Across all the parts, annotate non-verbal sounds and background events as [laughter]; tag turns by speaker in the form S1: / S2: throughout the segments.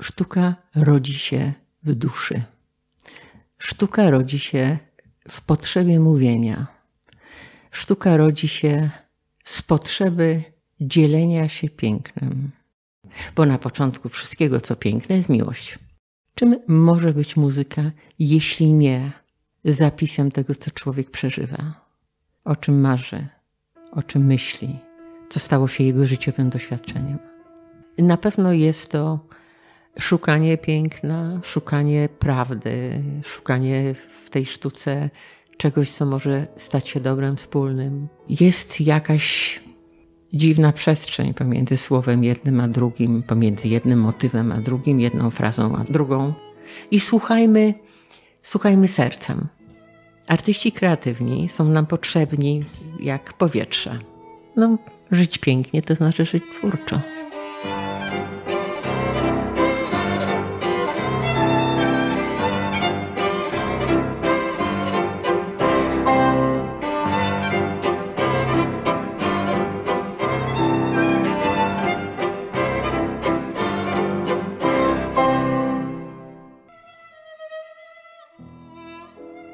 S1: Sztuka rodzi się w duszy. Sztuka rodzi się w potrzebie mówienia. Sztuka rodzi się z potrzeby dzielenia się pięknem. Bo na początku wszystkiego, co piękne, jest miłość. Czym może być muzyka, jeśli nie zapisem tego, co człowiek przeżywa, o czym marzy, o czym myśli, co stało się jego życiowym doświadczeniem? Na pewno jest to szukanie piękna, szukanie prawdy, szukanie w tej sztuce czegoś, co może stać się dobrem wspólnym. Jest jakaś dziwna przestrzeń pomiędzy słowem jednym a drugim, pomiędzy jednym motywem a drugim, jedną frazą a drugą. I słuchajmy, słuchajmy sercem. Artyści kreatywni są nam potrzebni jak powietrze. No, żyć pięknie to znaczy żyć twórczo.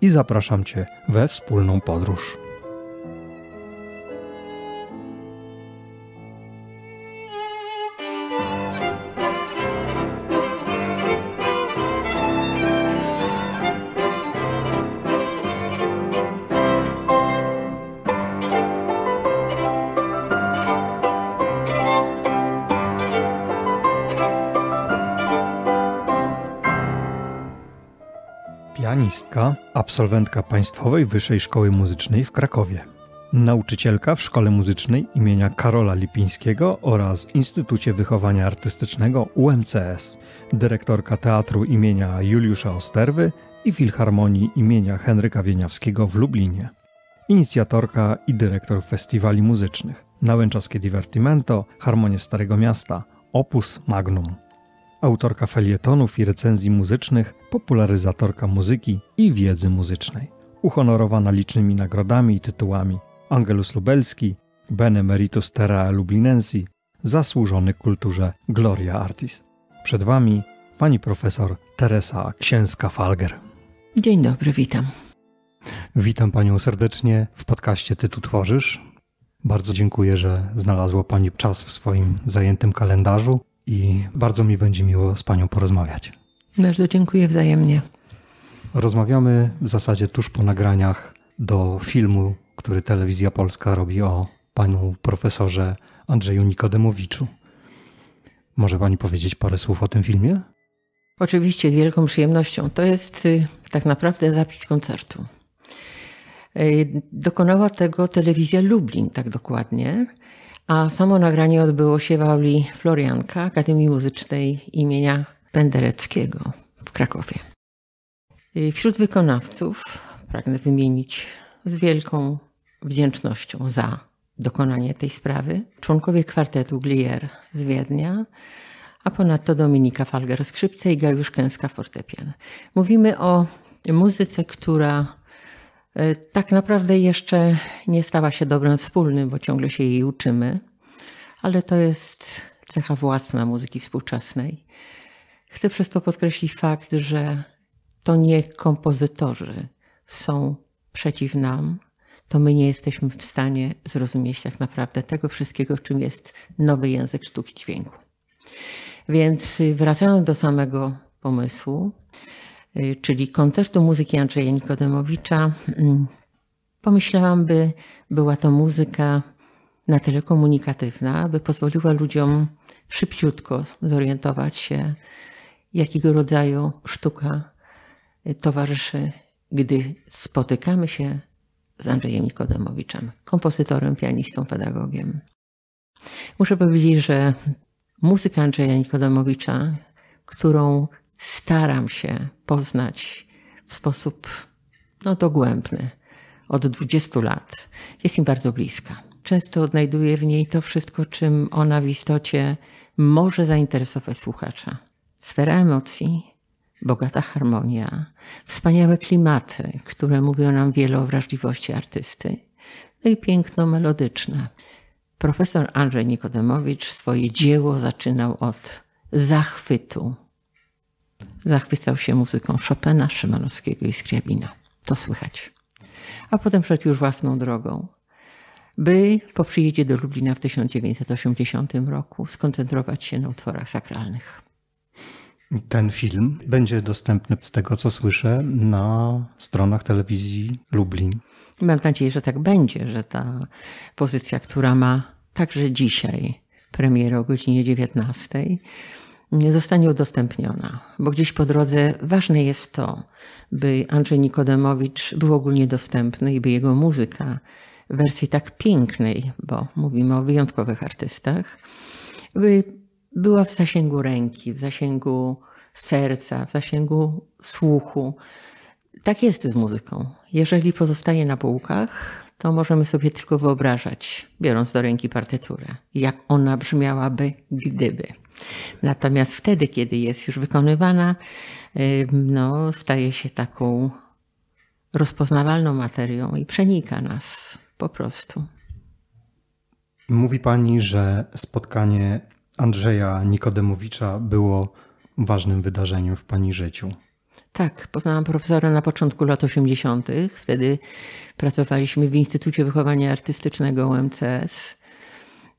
S2: i zapraszam Cię we wspólną podróż. pianistka absolwentka Państwowej Wyższej Szkoły Muzycznej w Krakowie, nauczycielka w Szkole Muzycznej imienia Karola Lipińskiego oraz Instytucie Wychowania Artystycznego UMCS, dyrektorka teatru imienia Juliusza Osterwy i Filharmonii imienia Henryka Wieniawskiego w Lublinie, inicjatorka i dyrektor festiwali muzycznych Nałęczaskie Divertimento, Harmonie Starego Miasta, Opus Magnum autorka felietonów i recenzji muzycznych, popularyzatorka muzyki i wiedzy muzycznej. Uhonorowana licznymi nagrodami i tytułami Angelus Lubelski, Benemeritus Terrae Lublinensi, zasłużony kulturze Gloria Artis. Przed Wami pani profesor Teresa Księska-Falger. Dzień dobry, witam. Witam Panią serdecznie w podcaście Ty tu tworzysz. Bardzo dziękuję, że znalazła Pani czas w swoim zajętym kalendarzu i bardzo mi będzie miło z Panią porozmawiać.
S1: Bardzo dziękuję wzajemnie.
S2: Rozmawiamy w zasadzie tuż po nagraniach do filmu, który Telewizja Polska robi o panu profesorze Andrzeju Nikodemowiczu. Może pani powiedzieć parę słów o tym filmie?
S1: Oczywiście, z wielką przyjemnością. To jest y, tak naprawdę zapis koncertu. Y, dokonała tego telewizja Lublin, tak dokładnie. A samo nagranie odbyło się w auli Florianka Akademii Muzycznej imienia Pendereckiego w Krakowie. Wśród wykonawców pragnę wymienić z wielką wdzięcznością za dokonanie tej sprawy członkowie kwartetu Glier z Wiednia, a ponadto Dominika Falger skrzypce i Gajusz Kęska fortepian. Mówimy o muzyce, która E, tak naprawdę jeszcze nie stała się dobrem wspólnym, bo ciągle się jej uczymy, ale to jest cecha własna muzyki współczesnej. Chcę przez to podkreślić fakt, że to nie kompozytorzy są przeciw nam, to my nie jesteśmy w stanie zrozumieć tak naprawdę tego wszystkiego, czym jest nowy język sztuki dźwięku. Więc wracając do samego pomysłu, Y, czyli koncertu muzyki Andrzeja Nikodemowicza, mm, pomyślałam, by była to muzyka na tyle komunikatywna, aby pozwoliła ludziom szybciutko zorientować się, jakiego rodzaju sztuka y, towarzyszy, gdy spotykamy się z Andrzejem Nikodemowiczem, kompozytorem, pianistą, pedagogiem. Muszę powiedzieć, że muzyka Andrzeja Nikodemowicza, którą staram się poznać w sposób no, dogłębny od 20 lat. Jest im bardzo bliska. Często odnajduję w niej to wszystko, czym ona w istocie może zainteresować słuchacza. Sfera emocji, bogata harmonia, wspaniałe klimaty, które mówią nam wiele o wrażliwości artysty, no i piękno melodyczne. Profesor Andrzej Nikodemowicz swoje dzieło zaczynał od zachwytu Zachwycał się muzyką Chopina, Szymanowskiego i Skriabina. To słychać. A potem szedł już własną drogą. By po przyjeździe do Lublina w 1980 roku skoncentrować się na utworach sakralnych.
S2: Ten film będzie dostępny, z tego co słyszę, na stronach telewizji Lublin.
S1: Mam nadzieję, że tak będzie, że ta pozycja, która ma także dzisiaj premierę o godzinie 19, zostanie udostępniona, bo gdzieś po drodze ważne jest to, by Andrzej Nikodemowicz był ogólnie dostępny i by jego muzyka w wersji tak pięknej, bo mówimy o wyjątkowych artystach, by była w zasięgu ręki, w zasięgu serca, w zasięgu słuchu. Tak jest z muzyką. Jeżeli pozostaje na półkach, to możemy sobie tylko wyobrażać, biorąc do ręki partyturę, jak ona brzmiałaby, gdyby. Natomiast wtedy, kiedy jest już wykonywana, y, no, staje się taką rozpoznawalną materią i przenika nas po prostu.
S2: Mówi pani, że spotkanie Andrzeja Nikodemowicza było ważnym wydarzeniem w pani życiu.
S1: Tak, poznałam profesora na początku lat 80. Wtedy pracowaliśmy w Instytucie Wychowania Artystycznego UMCS.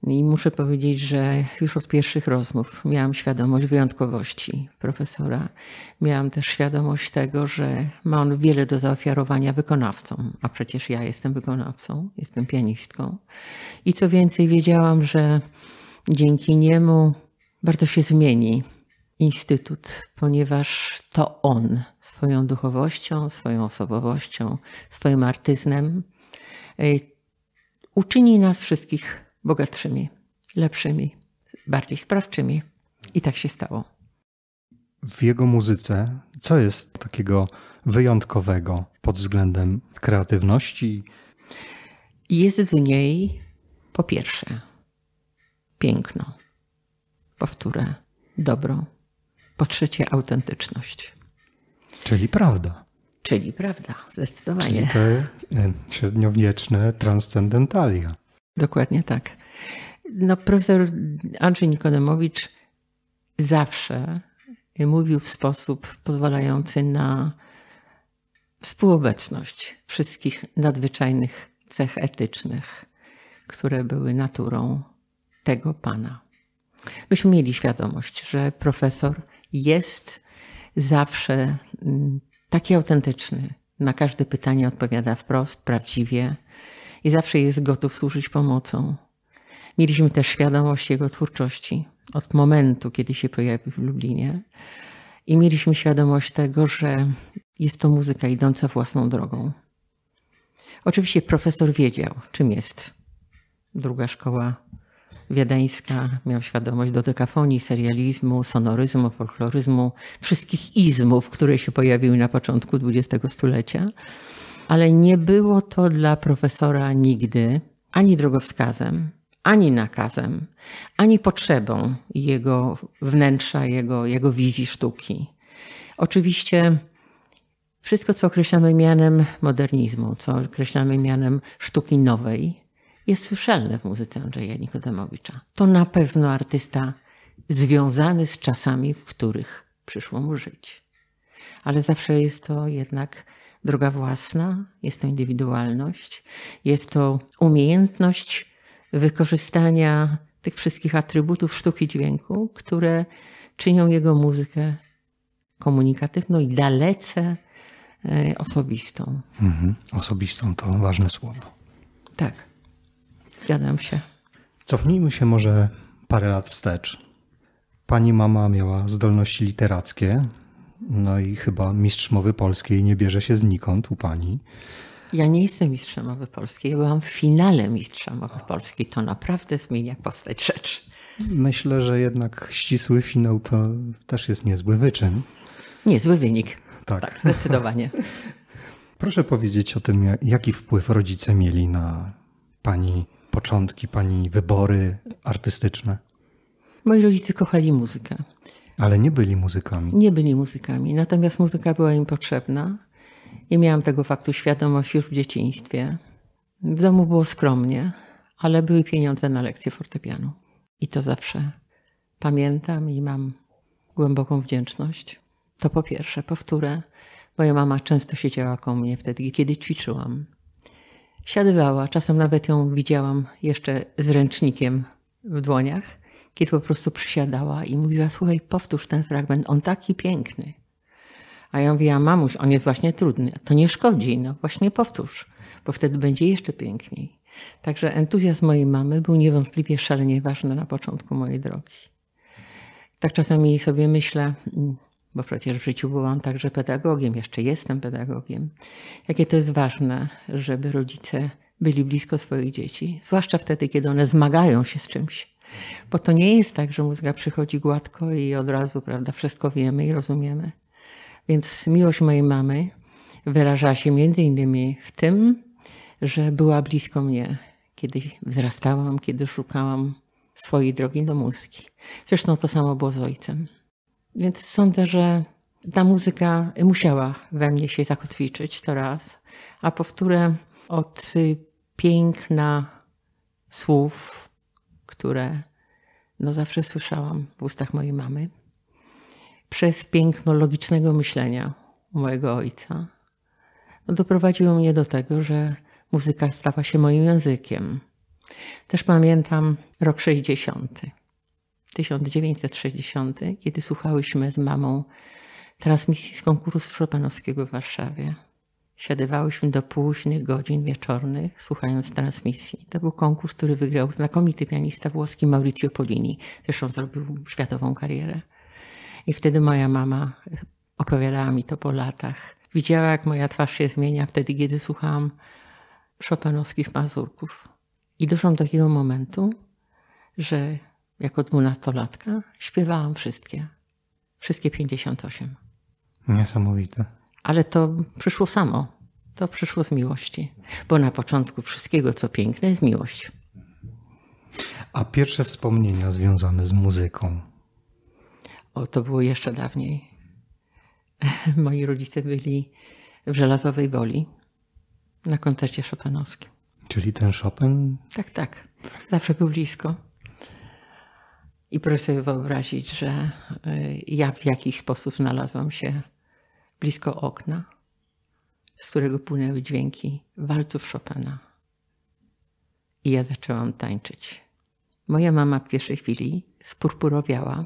S1: I muszę powiedzieć, że już od pierwszych rozmów miałam świadomość wyjątkowości profesora. Miałam też świadomość tego, że ma on wiele do zaofiarowania wykonawcom, a przecież ja jestem wykonawcą, jestem pianistką. I co więcej, wiedziałam, że dzięki niemu bardzo się zmieni instytut, ponieważ to on swoją duchowością, swoją osobowością, swoim artyzmem e, uczyni nas wszystkich bogatszymi, lepszymi, bardziej sprawczymi. I tak się stało.
S2: W jego muzyce, co jest takiego wyjątkowego pod względem kreatywności?
S1: Jest w niej po pierwsze piękno, powtórę, dobro, po trzecie autentyczność.
S2: Czyli prawda.
S1: Czyli prawda, zdecydowanie. Czyli te
S2: e, średniowieczne transcendentalia. Dokładnie tak.
S1: No, profesor Andrzej Nikonemowicz zawsze mówił w sposób pozwalający na współobecność wszystkich nadzwyczajnych cech etycznych, które były naturą tego pana. Myśmy mieli świadomość, że profesor jest zawsze mm, taki autentyczny. Na każde pytanie odpowiada wprost, prawdziwie i zawsze jest gotów służyć pomocą. Mieliśmy też świadomość jego twórczości od momentu, kiedy się pojawił w Lublinie. I mieliśmy świadomość tego, że jest to muzyka idąca własną drogą. Oczywiście profesor wiedział, czym jest. Druga szkoła wiedeńska miał świadomość dodekafonii, serializmu, sonoryzmu, folkloryzmu, wszystkich izmów, które się pojawiły na początku XX stulecia ale nie było to dla profesora nigdy ani drogowskazem, ani nakazem, ani potrzebą jego wnętrza, jego, jego wizji sztuki. Oczywiście wszystko, co określamy mianem modernizmu, co określamy mianem sztuki nowej, jest słyszalne w muzyce Andrzeja Nikodemowicza. To na pewno artysta związany z czasami, w których przyszło mu żyć. Ale zawsze jest to jednak droga własna, jest to indywidualność, jest to umiejętność wykorzystania tych wszystkich atrybutów sztuki dźwięku, które czynią jego muzykę komunikatywną i dalece e, osobistą. Mhm.
S2: Osobistą to ważne słowo.
S1: Tak, zgadzam się.
S2: Cofnijmy się może parę lat wstecz. Pani mama miała zdolności literackie, no i chyba mistrz mowy polskiej nie bierze się znikąd u pani. Ja nie jestem mistrzem mowy polskiej, ja byłam w finale mistrza mowy polskiej. To naprawdę
S1: zmienia postać rzeczy.
S2: Myślę, że jednak ścisły finał to też jest niezły wyczyn. Niezły wynik. Tak, tak zdecydowanie. [laughs] Proszę powiedzieć o tym, jaki wpływ rodzice mieli na pani początki, pani wybory artystyczne.
S1: Moi rodzice kochali muzykę.
S2: Ale nie byli muzykami.
S1: Nie byli muzykami, natomiast muzyka była im potrzebna. I miałam tego faktu świadomość już w dzieciństwie. W domu było skromnie, ale były pieniądze na lekcje fortepianu. I to zawsze pamiętam i mam głęboką wdzięczność. To po pierwsze. Powtórę, moja mama często siedziała koło mnie wtedy, kiedy ćwiczyłam. Siadywała, czasem nawet ją widziałam jeszcze z ręcznikiem w dłoniach kiedy po prostu przysiadała i mówiła, słuchaj, powtórz ten fragment, on taki piękny. A ja mówiłam, mamuś, on jest właśnie trudny. To nie szkodzi, no właśnie powtórz, bo wtedy będzie jeszcze piękniej. Także entuzjazm mojej mamy był niewątpliwie szalenie ważny na początku mojej drogi. Tak czasami sobie myślę, mm, bo przecież w życiu byłam także pedagogiem, jeszcze jestem pedagogiem, jakie to jest ważne, żeby rodzice byli blisko swoich dzieci, zwłaszcza wtedy, kiedy one zmagają się z czymś bo to nie jest tak, że muzyka przychodzi gładko i od razu prawda, wszystko wiemy i rozumiemy. Więc miłość mojej mamy wyraża się między innymi w tym, że była blisko mnie, kiedy wzrastałam, kiedy szukałam swojej drogi do muzyki. Zresztą to samo było z ojcem. Więc sądzę, że ta muzyka musiała we mnie się zakotwiczyć, to raz. A powtórę od piękna słów, które no zawsze słyszałam w ustach mojej mamy, przez piękno logicznego myślenia mojego ojca, no doprowadziło mnie do tego, że muzyka stała się moim językiem. Też pamiętam rok 60. 1960, kiedy słuchałyśmy z mamą transmisji z konkursu Chopinowskiego w Warszawie. Siadywałyśmy do późnych godzin wieczornych, słuchając transmisji. To był konkurs, który wygrał znakomity pianista włoski Maurizio Polini. Zresztą zrobił światową karierę. I wtedy moja mama opowiadała mi to po latach. Widziała, jak moja twarz się zmienia wtedy, kiedy słuchałam Chopinowskich Mazurków. I doszłam do takiego momentu, że jako dwunastolatka śpiewałam wszystkie. Wszystkie 58.
S2: Niesamowite.
S1: Ale to przyszło samo. To przyszło z miłości. Bo na początku wszystkiego, co piękne, jest miłość.
S2: A pierwsze wspomnienia związane z muzyką?
S1: O, to było jeszcze dawniej. [laughs] Moi rodzice byli w Żelazowej Woli na koncercie szopanowskim.
S2: Czyli ten Chopin?
S1: Tak, tak. Zawsze był blisko. I proszę sobie wyobrazić, że y, ja w jakiś sposób znalazłam się blisko okna, z którego płynęły dźwięki walców Chopina. I ja zaczęłam tańczyć. Moja mama w pierwszej chwili spurpurowiała.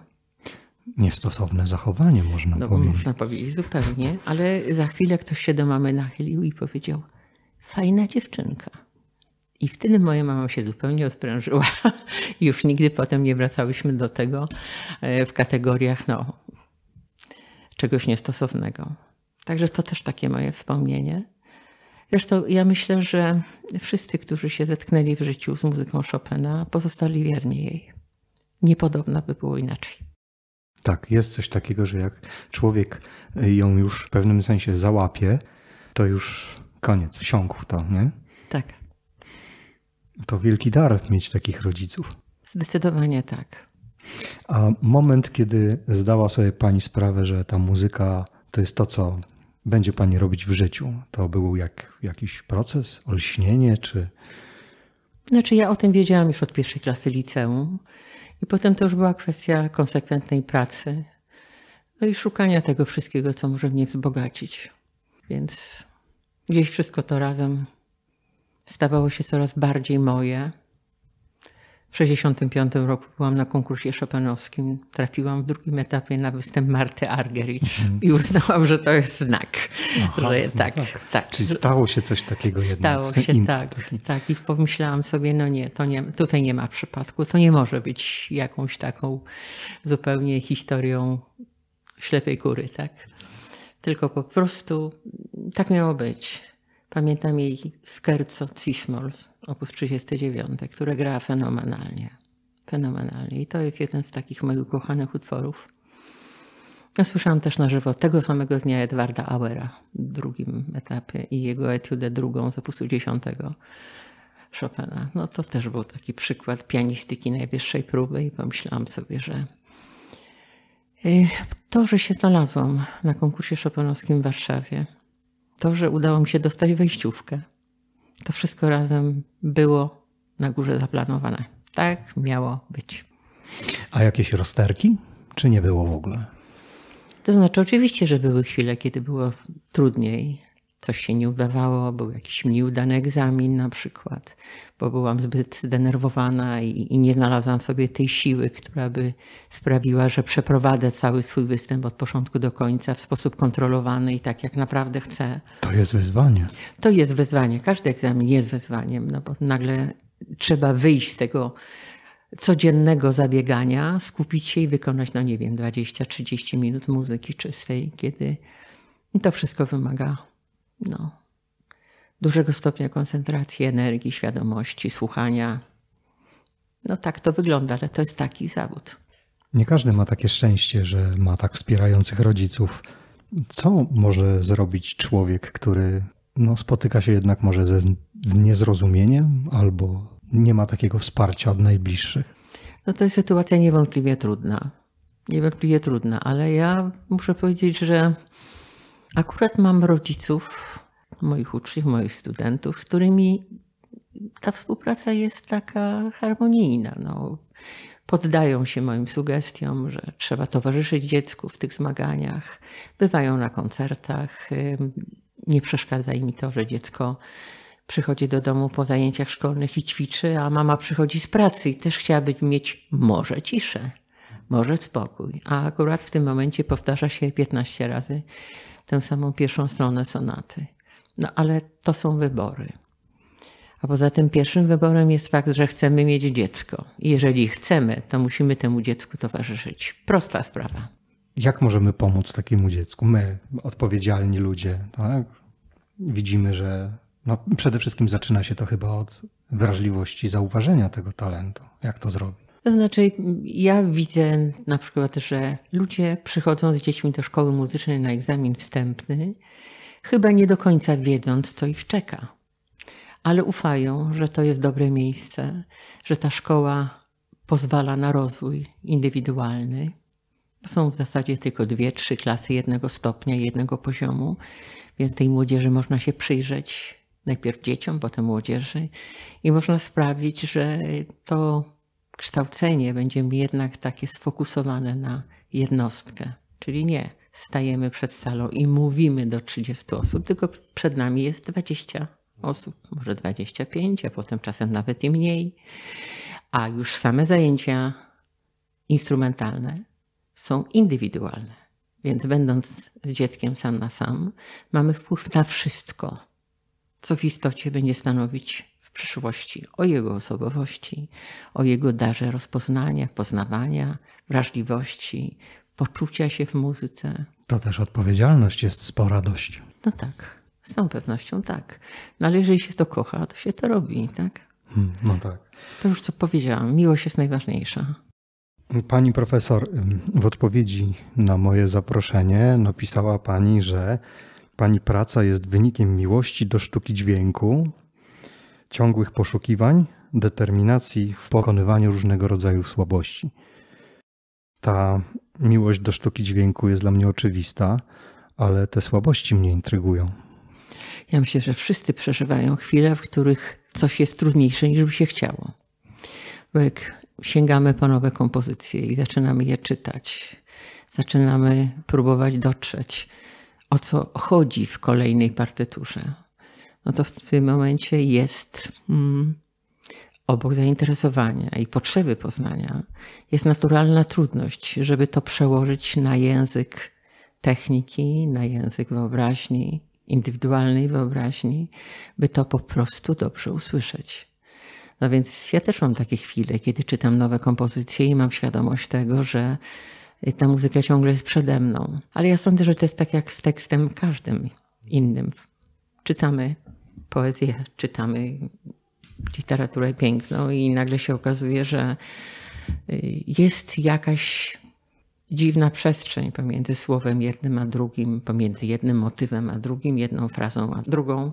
S2: Niestosowne zachowanie, można
S1: no, powiedzieć. Można powiedzieć zupełnie, ale za chwilę ktoś się do mamy nachylił i powiedział: Fajna dziewczynka. I wtedy moja mama się zupełnie odprężyła. [laughs] Już nigdy potem nie wracałyśmy do tego e, w kategoriach, no, czegoś niestosownego. Także to też takie moje wspomnienie. Zresztą ja myślę, że wszyscy, którzy się zetknęli w życiu z muzyką Chopina, pozostali wierni jej. Niepodobna by było inaczej.
S2: Tak, jest coś takiego, że jak człowiek ją już w pewnym sensie załapie, to już koniec, wsiąkł w to, nie? Tak. To wielki dar mieć takich rodziców.
S1: Zdecydowanie tak.
S2: A moment, kiedy zdała sobie pani sprawę, że ta muzyka to jest to, co będzie pani robić w życiu, to był jak jakiś proces, olśnienie czy.
S1: Znaczy, ja o tym wiedziałam już od pierwszej klasy liceum, i potem to już była kwestia konsekwentnej pracy, no i szukania tego wszystkiego, co może mnie wzbogacić. Więc gdzieś wszystko to razem stawało się coraz bardziej moje. W 1965 roku byłam na konkursie Chopinowskim. Trafiłam w drugim etapie na występ Marty Argerich mhm. i uznałam, że to jest znak. Aha, że no tak, tak, tak. Czyli stało
S2: się coś takiego stało jednak. Stało się, tak,
S1: tak. I pomyślałam sobie, no nie, to nie, tutaj nie ma przypadku. To nie może być jakąś taką zupełnie historią ślepej góry, tak? Tylko po prostu tak miało być. Pamiętam jej skerco cismols op. 39, które gra fenomenalnie. Fenomenalnie. I to jest jeden z takich moich ukochanych utworów. słyszałam też na żywo tego samego dnia Edwarda Auera w drugim etapie i jego etiudę drugą z opusu 10 Chopina. No to też był taki przykład pianistyki najwyższej próby i pomyślałam sobie, że y, to, że się znalazłam na konkursie szopenowskim w Warszawie, to, że udało mi się dostać wejściówkę, to wszystko razem było na górze zaplanowane. Tak miało być.
S2: A jakieś rozterki? Czy nie było w ogóle?
S1: To znaczy, oczywiście, że były chwile, kiedy było trudniej, coś się nie udawało, był jakiś nieudany egzamin na przykład, bo byłam zbyt zdenerwowana i, i, nie znalazłam sobie tej siły, która by sprawiła, że przeprowadzę cały swój występ od początku do końca w sposób kontrolowany i tak jak naprawdę chcę.
S2: To jest wyzwanie.
S1: To jest wyzwanie. Każdy egzamin jest wyzwaniem, no bo nagle trzeba wyjść z tego codziennego zabiegania, skupić się i wykonać, no nie wiem, 20-30 minut muzyki czystej, kiedy to wszystko wymaga no, dużego stopnia koncentracji, energii, świadomości, słuchania. No tak to wygląda, ale to jest taki zawód.
S2: Nie każdy ma takie szczęście, że ma tak wspierających rodziców. Co może zrobić człowiek, który no, spotyka się jednak może ze, z niezrozumieniem albo nie ma takiego wsparcia od najbliższych?
S1: No to jest sytuacja niewątpliwie trudna. Niewątpliwie trudna, ale ja muszę powiedzieć, że Akurat mam rodziców, moich uczniów, moich studentów, z którymi ta współpraca jest taka harmonijna. No, poddają się moim sugestiom, że trzeba towarzyszyć dziecku w tych zmaganiach, bywają na koncertach. Nie przeszkadza im to, że dziecko przychodzi do domu po zajęciach szkolnych i ćwiczy, a mama przychodzi z pracy i też chciałaby mieć może ciszę, może spokój. A akurat w tym momencie powtarza się 15 razy tę samą pierwszą stronę sonaty. No ale to są wybory. A poza tym pierwszym wyborem jest fakt, że chcemy mieć dziecko. I jeżeli chcemy, to musimy temu dziecku towarzyszyć. Prosta sprawa.
S2: Jak możemy pomóc takiemu dziecku? My, odpowiedzialni ludzie, tak? widzimy, że no, przede wszystkim zaczyna się to chyba od wrażliwości zauważenia tego talentu. Jak to zrobić?
S1: To znaczy, ja widzę na przykład, że ludzie przychodzą z dziećmi do szkoły muzycznej na egzamin wstępny, chyba nie do końca wiedząc, co ich czeka, ale ufają, że to jest dobre miejsce, że ta szkoła pozwala na rozwój indywidualny. Są w zasadzie tylko dwie, trzy klasy jednego stopnia, jednego poziomu, więc tej młodzieży można się przyjrzeć najpierw dzieciom, potem młodzieży i można sprawić, że to kształcenie będziemy jednak takie sfokusowane na jednostkę. Czyli nie stajemy przed salą i mówimy do 30 osób, tylko przed nami jest 20 osób, może 25, a potem czasem nawet i mniej. A już same zajęcia instrumentalne są indywidualne. Więc będąc z dzieckiem sam na sam, mamy wpływ na wszystko, co w istocie będzie stanowić przyszłości, o jego osobowości, o jego darze rozpoznania, poznawania, wrażliwości, poczucia się w muzyce.
S2: To też odpowiedzialność jest spora dość.
S1: No tak, z tą pewnością tak. No ale jeżeli się to kocha, to się to robi, tak?
S2: Hmm, no tak.
S1: To już co powiedziałam, miłość jest najważniejsza.
S2: Pani profesor, w odpowiedzi na moje zaproszenie napisała pani, że pani praca jest wynikiem miłości do sztuki dźwięku, ciągłych poszukiwań, determinacji w pokonywaniu różnego rodzaju słabości. Ta miłość do sztuki dźwięku jest dla mnie oczywista, ale te słabości mnie intrygują.
S1: Ja myślę, że wszyscy przeżywają chwile, w których coś jest trudniejsze niż by się chciało. Bo jak sięgamy po nowe kompozycje i zaczynamy je czytać, zaczynamy próbować dotrzeć, o co chodzi w kolejnej partyturze, no to w tym momencie jest mm, obok zainteresowania i potrzeby poznania, jest naturalna trudność, żeby to przełożyć na język techniki, na język wyobraźni, indywidualnej wyobraźni, by to po prostu dobrze usłyszeć. No więc ja też mam takie chwile, kiedy czytam nowe kompozycje i mam świadomość tego, że ta muzyka ciągle jest przede mną. Ale ja sądzę, że to jest tak jak z tekstem każdym innym. Czytamy poezję, czytamy literaturę piękną i nagle się okazuje, że y, jest jakaś dziwna przestrzeń pomiędzy słowem jednym a drugim, pomiędzy jednym motywem a drugim, jedną frazą a drugą.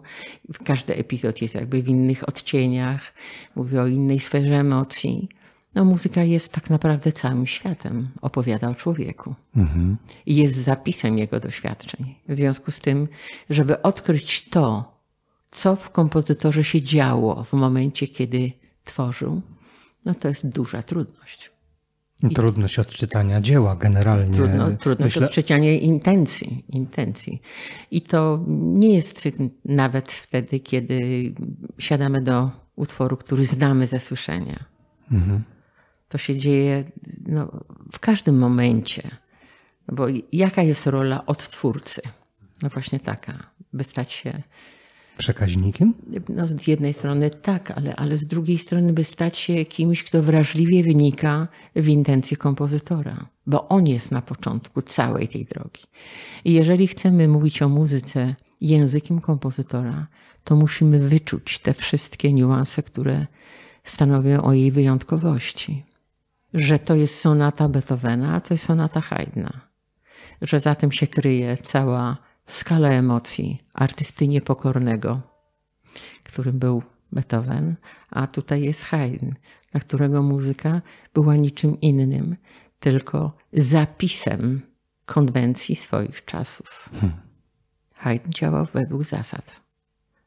S1: Każdy epizod jest jakby w innych odcieniach, mówi o innej sferze emocji. No, muzyka jest tak naprawdę całym światem, opowiada o człowieku mhm. i jest zapisem jego doświadczeń. W związku z tym, żeby odkryć to, co w kompozytorze się działo w momencie, kiedy tworzył, no to jest duża
S2: trudność. trudność odczytania dzieła generalnie. Trudno, trudność myślę...
S1: odczytania intencji, intencji. I to nie jest nawet wtedy, kiedy siadamy do utworu, który znamy ze słyszenia. Mhm. To się dzieje no, w każdym momencie. bo jaka jest rola odtwórcy? No właśnie taka, by stać się
S2: Przekaźnikiem?
S1: No, z jednej strony tak, ale, ale z drugiej strony, by stać się kimś, kto wrażliwie wynika w intencje kompozytora, bo on jest na początku całej tej drogi. I jeżeli chcemy mówić o muzyce językiem kompozytora, to musimy wyczuć te wszystkie niuanse, które stanowią o jej wyjątkowości. Że to jest sonata Beethovena, a to jest sonata Haydna. Że za tym się kryje cała skala emocji artysty niepokornego, którym był Beethoven, a tutaj jest Haydn, dla którego muzyka była niczym innym, tylko zapisem konwencji swoich czasów. Hmm. Haydn działał według zasad.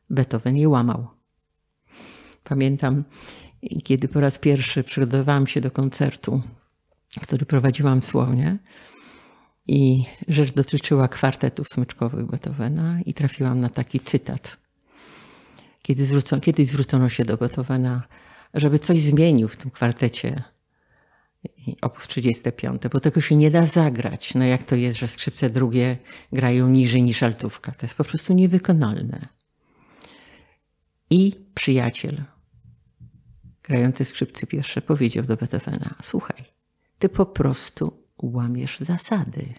S1: Beethoven je łamał. Pamiętam, kiedy po raz pierwszy przygotowałam się do koncertu, który prowadziłam w Słownie, i rzecz dotyczyła kwartetów smyczkowych Beethovena i trafiłam na taki cytat. Kiedy zwrócono, kiedyś zwrócono się do Beethovena, żeby coś zmienił w tym kwartecie op. 35, bo tego się nie da zagrać. No jak to jest, że skrzypce drugie grają niżej niż altówka. To jest po prostu niewykonalne. I przyjaciel grający skrzypce pierwsze powiedział do Beethovena, słuchaj, ty po prostu łamiesz zasady.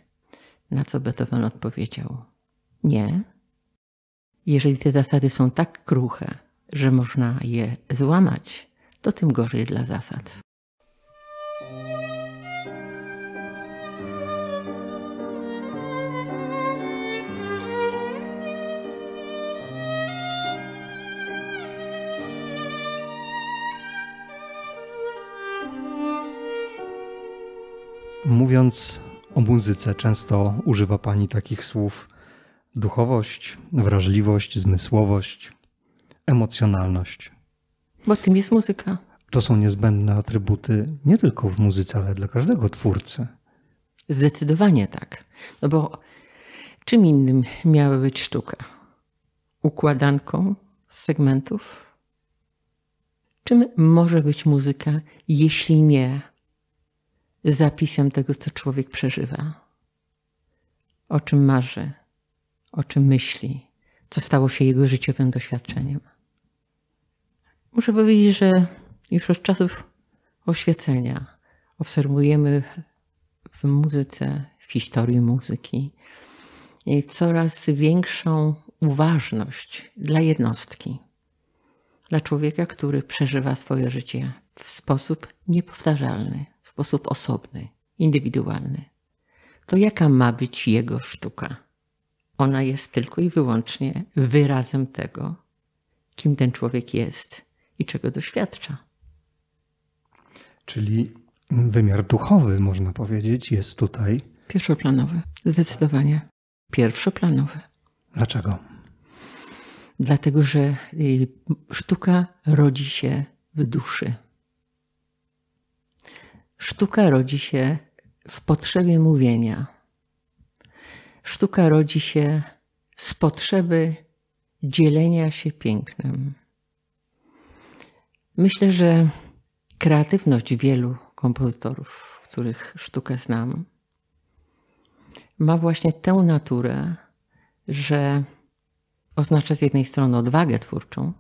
S1: Na co Beethoven odpowiedział: Nie. Jeżeli te zasady są tak kruche, że można je złamać, to tym gorzej dla zasad.
S2: Mówiąc o muzyce, często używa Pani takich słów: duchowość, wrażliwość, zmysłowość, emocjonalność.
S1: Bo tym jest muzyka.
S2: To są niezbędne atrybuty nie tylko w muzyce, ale dla każdego twórcy. Zdecydowanie tak. No bo
S1: czym innym miała być sztuka? Układanką z segmentów? Czym może być muzyka, jeśli nie zapisem tego, co człowiek przeżywa, o czym marzy, o czym myśli, co stało się jego życiowym doświadczeniem. Muszę powiedzieć, że już od czasów oświecenia obserwujemy w muzyce, w historii muzyki coraz większą uważność dla jednostki, dla człowieka, który przeżywa swoje życie w sposób niepowtarzalny sposób osobny, indywidualny, to jaka ma być jego sztuka? Ona jest tylko i wyłącznie wyrazem tego, kim ten człowiek jest i czego doświadcza.
S2: Czyli wymiar duchowy, można powiedzieć, jest tutaj.
S1: Pierwszoplanowy, zdecydowanie.
S2: Pierwszoplanowy. Dlaczego? Dlatego, że
S1: y, sztuka rodzi się w duszy. Sztuka rodzi się w potrzebie mówienia. Sztuka rodzi się z potrzeby dzielenia się pięknem. Myślę, że kreatywność wielu kompozytorów, których sztukę znam, ma właśnie tę naturę, że oznacza z jednej strony odwagę twórczą,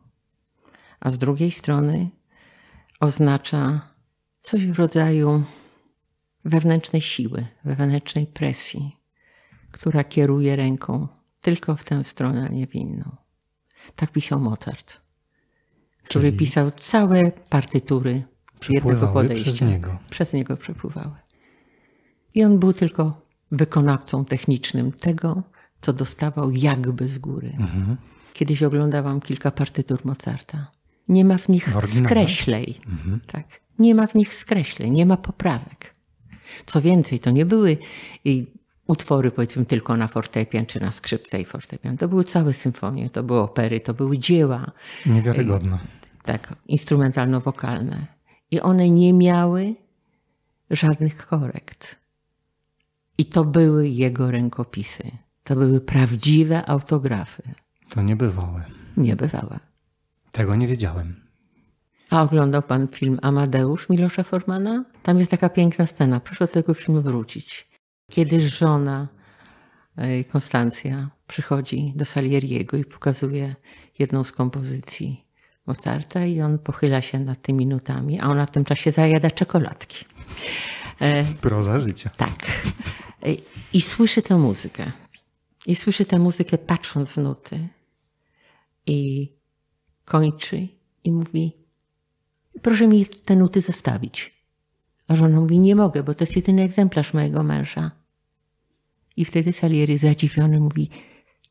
S1: a z drugiej strony oznacza coś w rodzaju wewnętrznej siły, wewnętrznej presji, która kieruje ręką tylko w tę stronę, a nie w inną. Tak pisał Mozart, który Czyli pisał całe partytury jednego podejścia. Przez niego. Przez niego przepływały. I on był tylko wykonawcą technicznym tego, co dostawał jakby z góry. Mhm. Kiedyś oglądałam kilka partytur Mozarta. Nie ma w nich w skreślej. Mhm. Tak. Nie ma w nich skreśleń, nie ma poprawek. Co więcej, to nie były utwory powiedzmy tylko na fortepian czy na skrzypce i fortepian. To były całe symfonie, to były opery, to były dzieła.
S2: Niewiarygodne.
S1: Tak, instrumentalno-wokalne. I one nie miały żadnych korekt. I to były jego rękopisy. To były prawdziwe autografy.
S2: To niebywałe.
S1: Niebywałe.
S2: Tego nie wiedziałem.
S1: A oglądał pan film Amadeusz Milosza Formana? Tam jest taka piękna scena, proszę do tego filmu wrócić. Kiedy żona e, Konstancja przychodzi do Salieriego i pokazuje jedną z kompozycji Mozarta i on pochyla się nad tymi nutami, a ona w tym czasie zajada czekoladki. E, Proza
S2: życia. Tak.
S1: E, I słyszy tę muzykę. I słyszy tę muzykę patrząc w nuty. I kończy i mówi proszę mi te nuty zostawić. A żona mówi, nie mogę, bo to jest jedyny egzemplarz mojego męża. I wtedy Salieri zadziwiony mówi,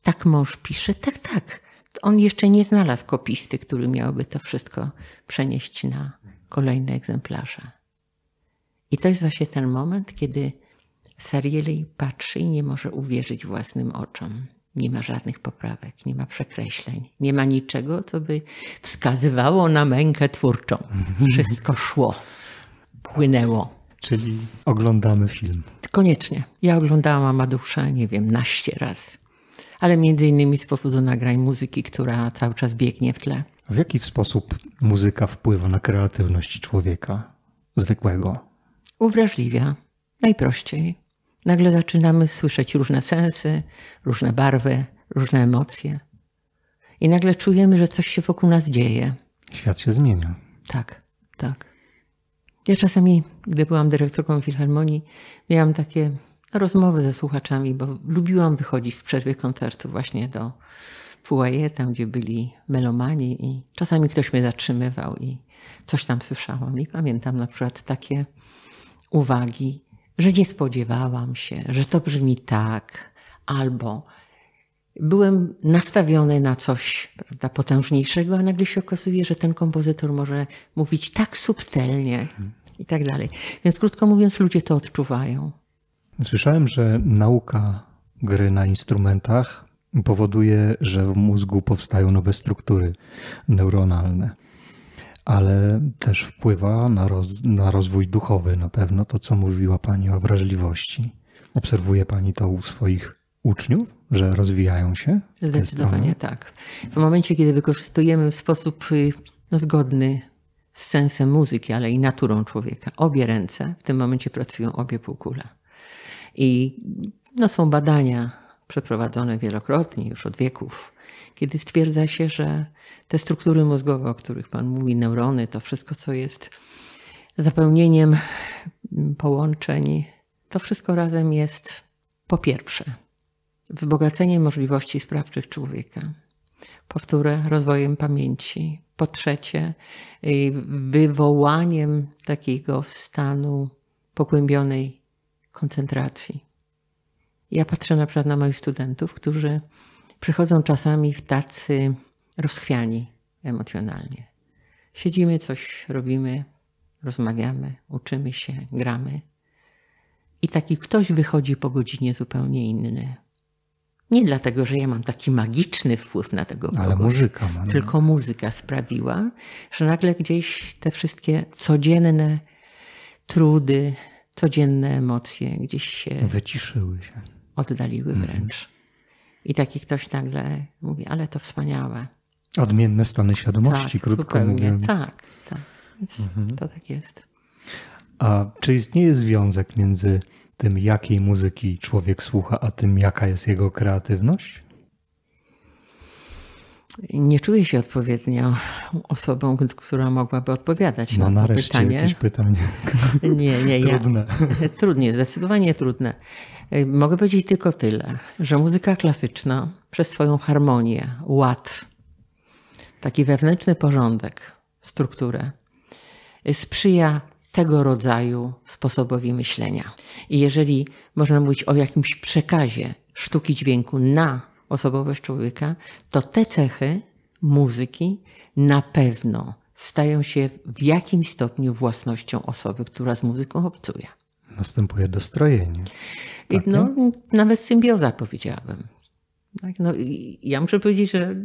S1: tak mąż pisze? Tak, tak. On jeszcze nie znalazł kopisty, który miałby to wszystko przenieść na kolejne egzemplarze. I to jest właśnie ten moment, kiedy Sarieli patrzy i nie może uwierzyć własnym oczom. Nie ma żadnych poprawek, nie ma przekreśleń, nie ma niczego, co by wskazywało na mękę twórczą. Mhm. Wszystko szło,
S2: płynęło. Czyli oglądamy film.
S1: Koniecznie. Ja oglądałam Amadusza, nie wiem, naście raz. Ale między innymi z powodu nagrań muzyki, która cały czas biegnie w tle.
S2: W jaki sposób muzyka wpływa na kreatywność człowieka zwykłego?
S1: Uwrażliwia. Najprościej. Nagle zaczynamy słyszeć różne sensy, różne barwy, różne emocje. I nagle czujemy, że coś się wokół nas dzieje.
S2: Świat się zmienia. Tak,
S1: tak. Ja czasami, gdy byłam dyrektorką filharmonii, miałam takie rozmowy ze słuchaczami, bo lubiłam wychodzić w przerwie koncertu właśnie do Fuaje, tam gdzie byli melomani i czasami ktoś mnie zatrzymywał i coś tam słyszałam. I pamiętam na przykład takie uwagi, że nie spodziewałam się, że to brzmi tak, albo byłem nastawiony na coś prawda, potężniejszego, a nagle się okazuje, że ten kompozytor może mówić tak subtelnie i tak dalej. Więc krótko mówiąc, ludzie to odczuwają.
S2: Słyszałem, że nauka gry na instrumentach powoduje, że w mózgu powstają nowe struktury neuronalne ale też wpływa na, roz, na rozwój duchowy na pewno, to co mówiła Pani o wrażliwości. Obserwuje Pani to u swoich uczniów, że rozwijają się? Zdecydowanie
S1: tak. W momencie, kiedy wykorzystujemy w sposób y, no, zgodny z sensem muzyki, ale i naturą człowieka, obie ręce, w tym momencie pracują obie półkule. I no, są badania przeprowadzone wielokrotnie już od wieków kiedy stwierdza się, że te struktury mózgowe, o których Pan mówi, neurony, to wszystko, co jest zapełnieniem połączeń, to wszystko razem jest po pierwsze wzbogaceniem możliwości sprawczych człowieka, po wtóre rozwojem pamięci, po trzecie y, wywołaniem takiego stanu pogłębionej koncentracji. Ja patrzę na przykład na moich studentów, którzy przychodzą czasami w tacy rozchwiani emocjonalnie. Siedzimy, coś robimy, rozmawiamy, uczymy się, gramy. I taki ktoś wychodzi po godzinie zupełnie inny. Nie dlatego, że ja mam taki magiczny wpływ na tego kogoś, Ale muzyka ma, no. tylko muzyka sprawiła, że nagle gdzieś te wszystkie codzienne trudy, codzienne emocje gdzieś się... Wyciszyły się. Oddaliły wręcz. I taki ktoś nagle mówi, ale to wspaniałe.
S2: Odmienne stany świadomości, tak, krótko zupełnie. mówiąc. Tak,
S1: tak. Mhm. To tak jest.
S2: A czy istnieje związek między tym, jakiej muzyki człowiek słucha, a tym, jaka jest jego kreatywność?
S1: nie czuję się odpowiednią osobą, która mogłaby odpowiadać no, na to pytanie. jakieś pytanie. [laughs] Nie, nie, trudne. Ja, [laughs] trudnie, zdecydowanie trudne. E, mogę powiedzieć tylko tyle, że muzyka klasyczna przez swoją harmonię, ład, taki wewnętrzny porządek, strukturę, e, sprzyja tego rodzaju sposobowi myślenia. I jeżeli można mówić o jakimś przekazie sztuki dźwięku na osobowość człowieka, to te cechy muzyki na pewno stają się w jakimś stopniu własnością osoby, która z muzyką obcuje.
S2: Następuje dostrojenie.
S1: Tak, no, nawet symbioza powiedziałabym. Tak, no, ja muszę powiedzieć, że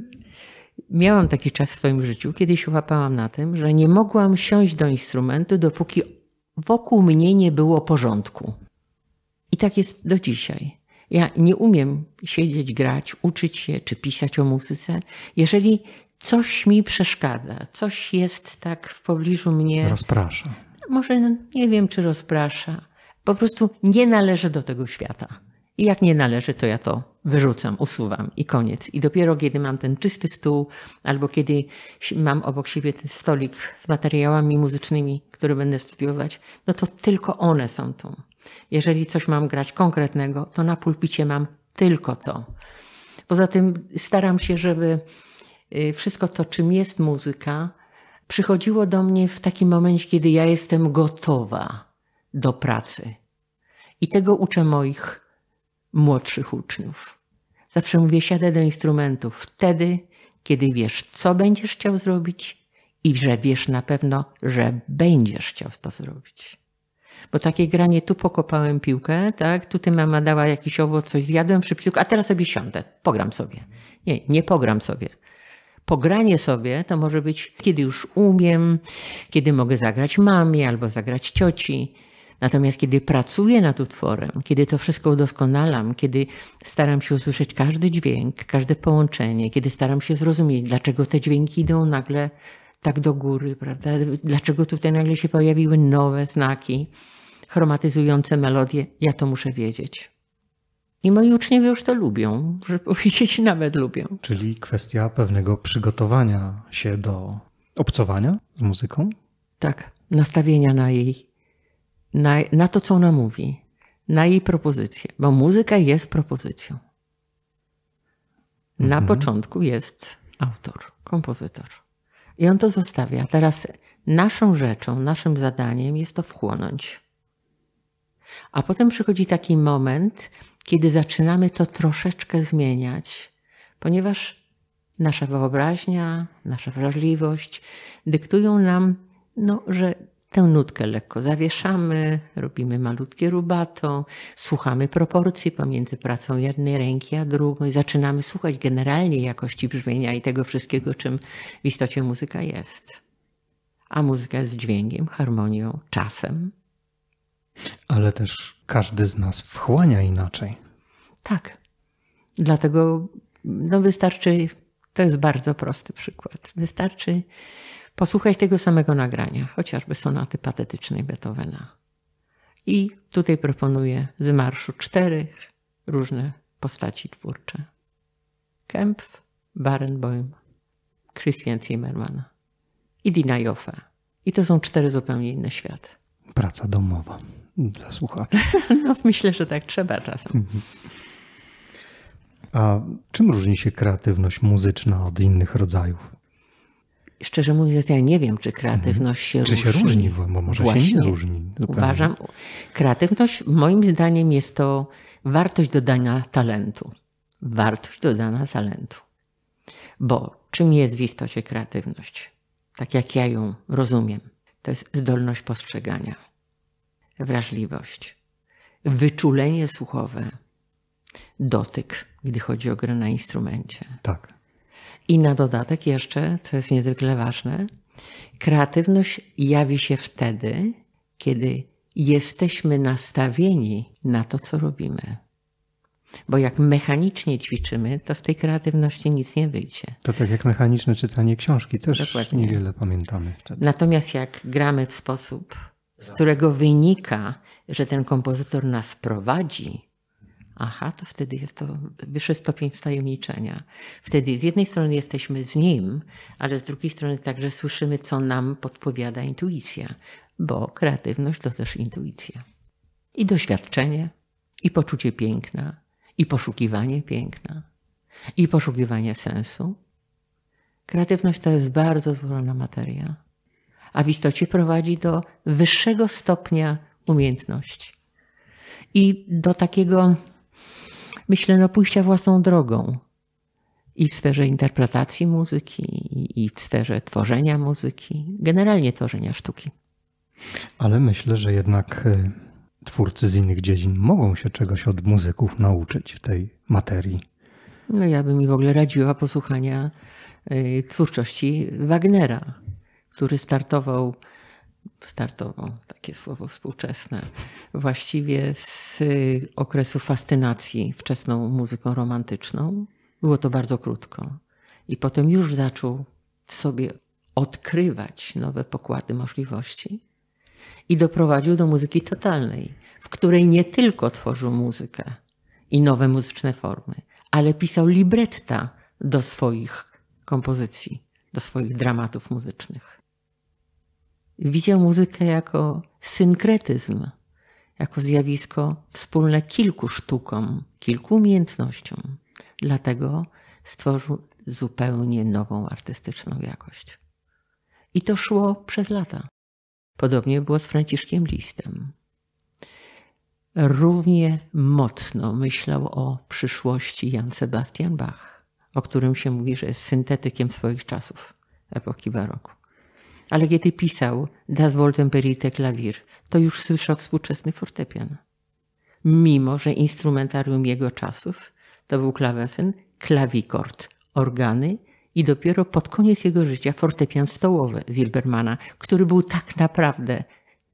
S1: miałam taki czas w swoim życiu, kiedy się łapałam na tym, że nie mogłam siąść do instrumentu, dopóki wokół mnie nie było porządku. I tak jest do dzisiaj. Ja nie umiem siedzieć, grać, uczyć się czy pisać o muzyce, jeżeli coś mi przeszkadza, coś jest tak w pobliżu mnie. Rozprasza. Może nie wiem, czy rozprasza. Po prostu nie należy do tego świata. I jak nie należy, to ja to wyrzucam, usuwam i koniec. I dopiero kiedy mam ten czysty stół, albo kiedy mam obok siebie ten stolik z materiałami muzycznymi, które będę studiować, no to tylko one są tą jeżeli coś mam grać konkretnego, to na pulpicie mam tylko to. Poza tym staram się, żeby y, wszystko to, czym jest muzyka, przychodziło do mnie w takim momencie, kiedy ja jestem gotowa do pracy. I tego uczę moich młodszych uczniów. Zawsze mówię, siadę do instrumentów wtedy, kiedy wiesz, co będziesz chciał zrobić i że wiesz na pewno, że będziesz chciał to zrobić. Bo takie granie, tu pokopałem piłkę, tak, tutaj mama dała jakiś owoc, coś zjadłem szybciutko, a teraz sobie siądę, pogram sobie. Nie, nie pogram sobie. Pogranie sobie to może być, kiedy już umiem, kiedy mogę zagrać mamie albo zagrać cioci. Natomiast kiedy pracuję nad utworem, kiedy to wszystko udoskonalam, kiedy staram się usłyszeć każdy dźwięk, każde połączenie, kiedy staram się zrozumieć, dlaczego te dźwięki idą nagle tak do góry, prawda? Dlaczego tutaj nagle się pojawiły nowe znaki chromatyzujące melodię? Ja to muszę wiedzieć. I moi uczniowie już to
S2: lubią,
S1: że [laughs] powiedzieć nawet lubią.
S2: Czyli kwestia pewnego przygotowania się do obcowania z muzyką? Tak, nastawienia na jej,
S1: na, na to, co ona mówi, na jej propozycję, bo muzyka jest propozycją. Na mhm. początku jest autor, kompozytor. I on to zostawia. Teraz naszą rzeczą, naszym zadaniem jest to wchłonąć. A potem przychodzi taki moment, kiedy zaczynamy to troszeczkę zmieniać, ponieważ nasza wyobraźnia, nasza wrażliwość dyktują nam, no, że Tę nutkę lekko zawieszamy, robimy malutkie rubato, słuchamy proporcji pomiędzy pracą jednej ręki a drugą i zaczynamy słuchać generalnie jakości brzmienia i tego wszystkiego, czym w istocie muzyka jest. A muzyka jest dźwiękiem, harmonią, czasem.
S2: Ale też każdy z nas wchłania inaczej.
S1: Tak. Dlatego no wystarczy, to jest bardzo prosty przykład. Wystarczy posłuchać tego samego nagrania, chociażby sonaty patetycznej Beethovena. I tutaj proponuję z marszu czterech różne postaci twórcze. Kempf, Barenboim, Christian Zimmermann i Dina Joffe. I to są cztery zupełnie inne światy.
S2: Praca domowa
S1: dla słuchaczy. [laughs] no, myślę, że tak trzeba czasem.
S2: Mhm. A czym różni się kreatywność muzyczna od innych rodzajów?
S1: szczerze mówiąc, ja nie wiem, czy kreatywność mhm. się czy różni. Czy się różni, bo może Właśnie. się nie różni. Zupełnie. Uważam, kreatywność moim zdaniem jest to wartość dodania talentu. Wartość dodana talentu. Bo czym jest w istocie kreatywność? Tak jak ja ją rozumiem, to jest zdolność postrzegania, wrażliwość, wyczulenie słuchowe, dotyk, gdy chodzi o grę na instrumencie. Tak i na dodatek jeszcze, co jest niezwykle ważne, kreatywność jawi się wtedy, kiedy jesteśmy nastawieni na to, co robimy. Bo jak mechanicznie ćwiczymy, to z tej kreatywności nic nie wyjdzie.
S2: To tak jak mechaniczne czytanie książki, też Dokładnie. niewiele pamiętamy wtedy.
S1: Natomiast jak gramy w sposób, z którego wynika, że ten kompozytor nas prowadzi, aha, to wtedy jest to wyższy stopień wstajemniczenia. Wtedy z jednej strony jesteśmy z nim, ale z drugiej strony także słyszymy, co nam podpowiada intuicja, bo kreatywność to też intuicja. I doświadczenie, i poczucie piękna, i poszukiwanie piękna, i poszukiwanie sensu. Kreatywność to jest bardzo złożona materia, a w istocie prowadzi do wyższego stopnia umiejętności i do takiego myślę, no pójścia własną drogą. I w sferze interpretacji muzyki, i w sferze tworzenia muzyki, generalnie tworzenia sztuki.
S2: Ale myślę, że jednak y, twórcy z innych dziedzin mogą się czegoś od muzyków nauczyć w tej materii.
S1: No ja bym mi w ogóle radziła posłuchania y, twórczości Wagnera, który startował startowo, takie słowo współczesne, właściwie z okresu fascynacji wczesną muzyką romantyczną. Było to bardzo krótko. I potem już zaczął w sobie odkrywać nowe pokłady możliwości i doprowadził do muzyki totalnej, w której nie tylko tworzył muzykę i nowe muzyczne formy, ale pisał libretta do swoich kompozycji, do swoich dramatów muzycznych widział muzykę jako synkretyzm, jako zjawisko wspólne kilku sztukom, kilku umiejętnościom. Dlatego stworzył zupełnie nową artystyczną jakość. I to szło przez lata. Podobnie było z Franciszkiem Listem. Równie mocno myślał o przyszłości Jan Sebastian Bach, o którym się mówi, że jest syntetykiem swoich czasów, epoki baroku ale kiedy pisał Das Woltemperite Klavier, to już słyszał współczesny fortepian. Mimo, że instrumentarium jego czasów to był klawesyn, klawikord, organy i dopiero pod koniec jego życia fortepian stołowy Zilbermana, który był tak naprawdę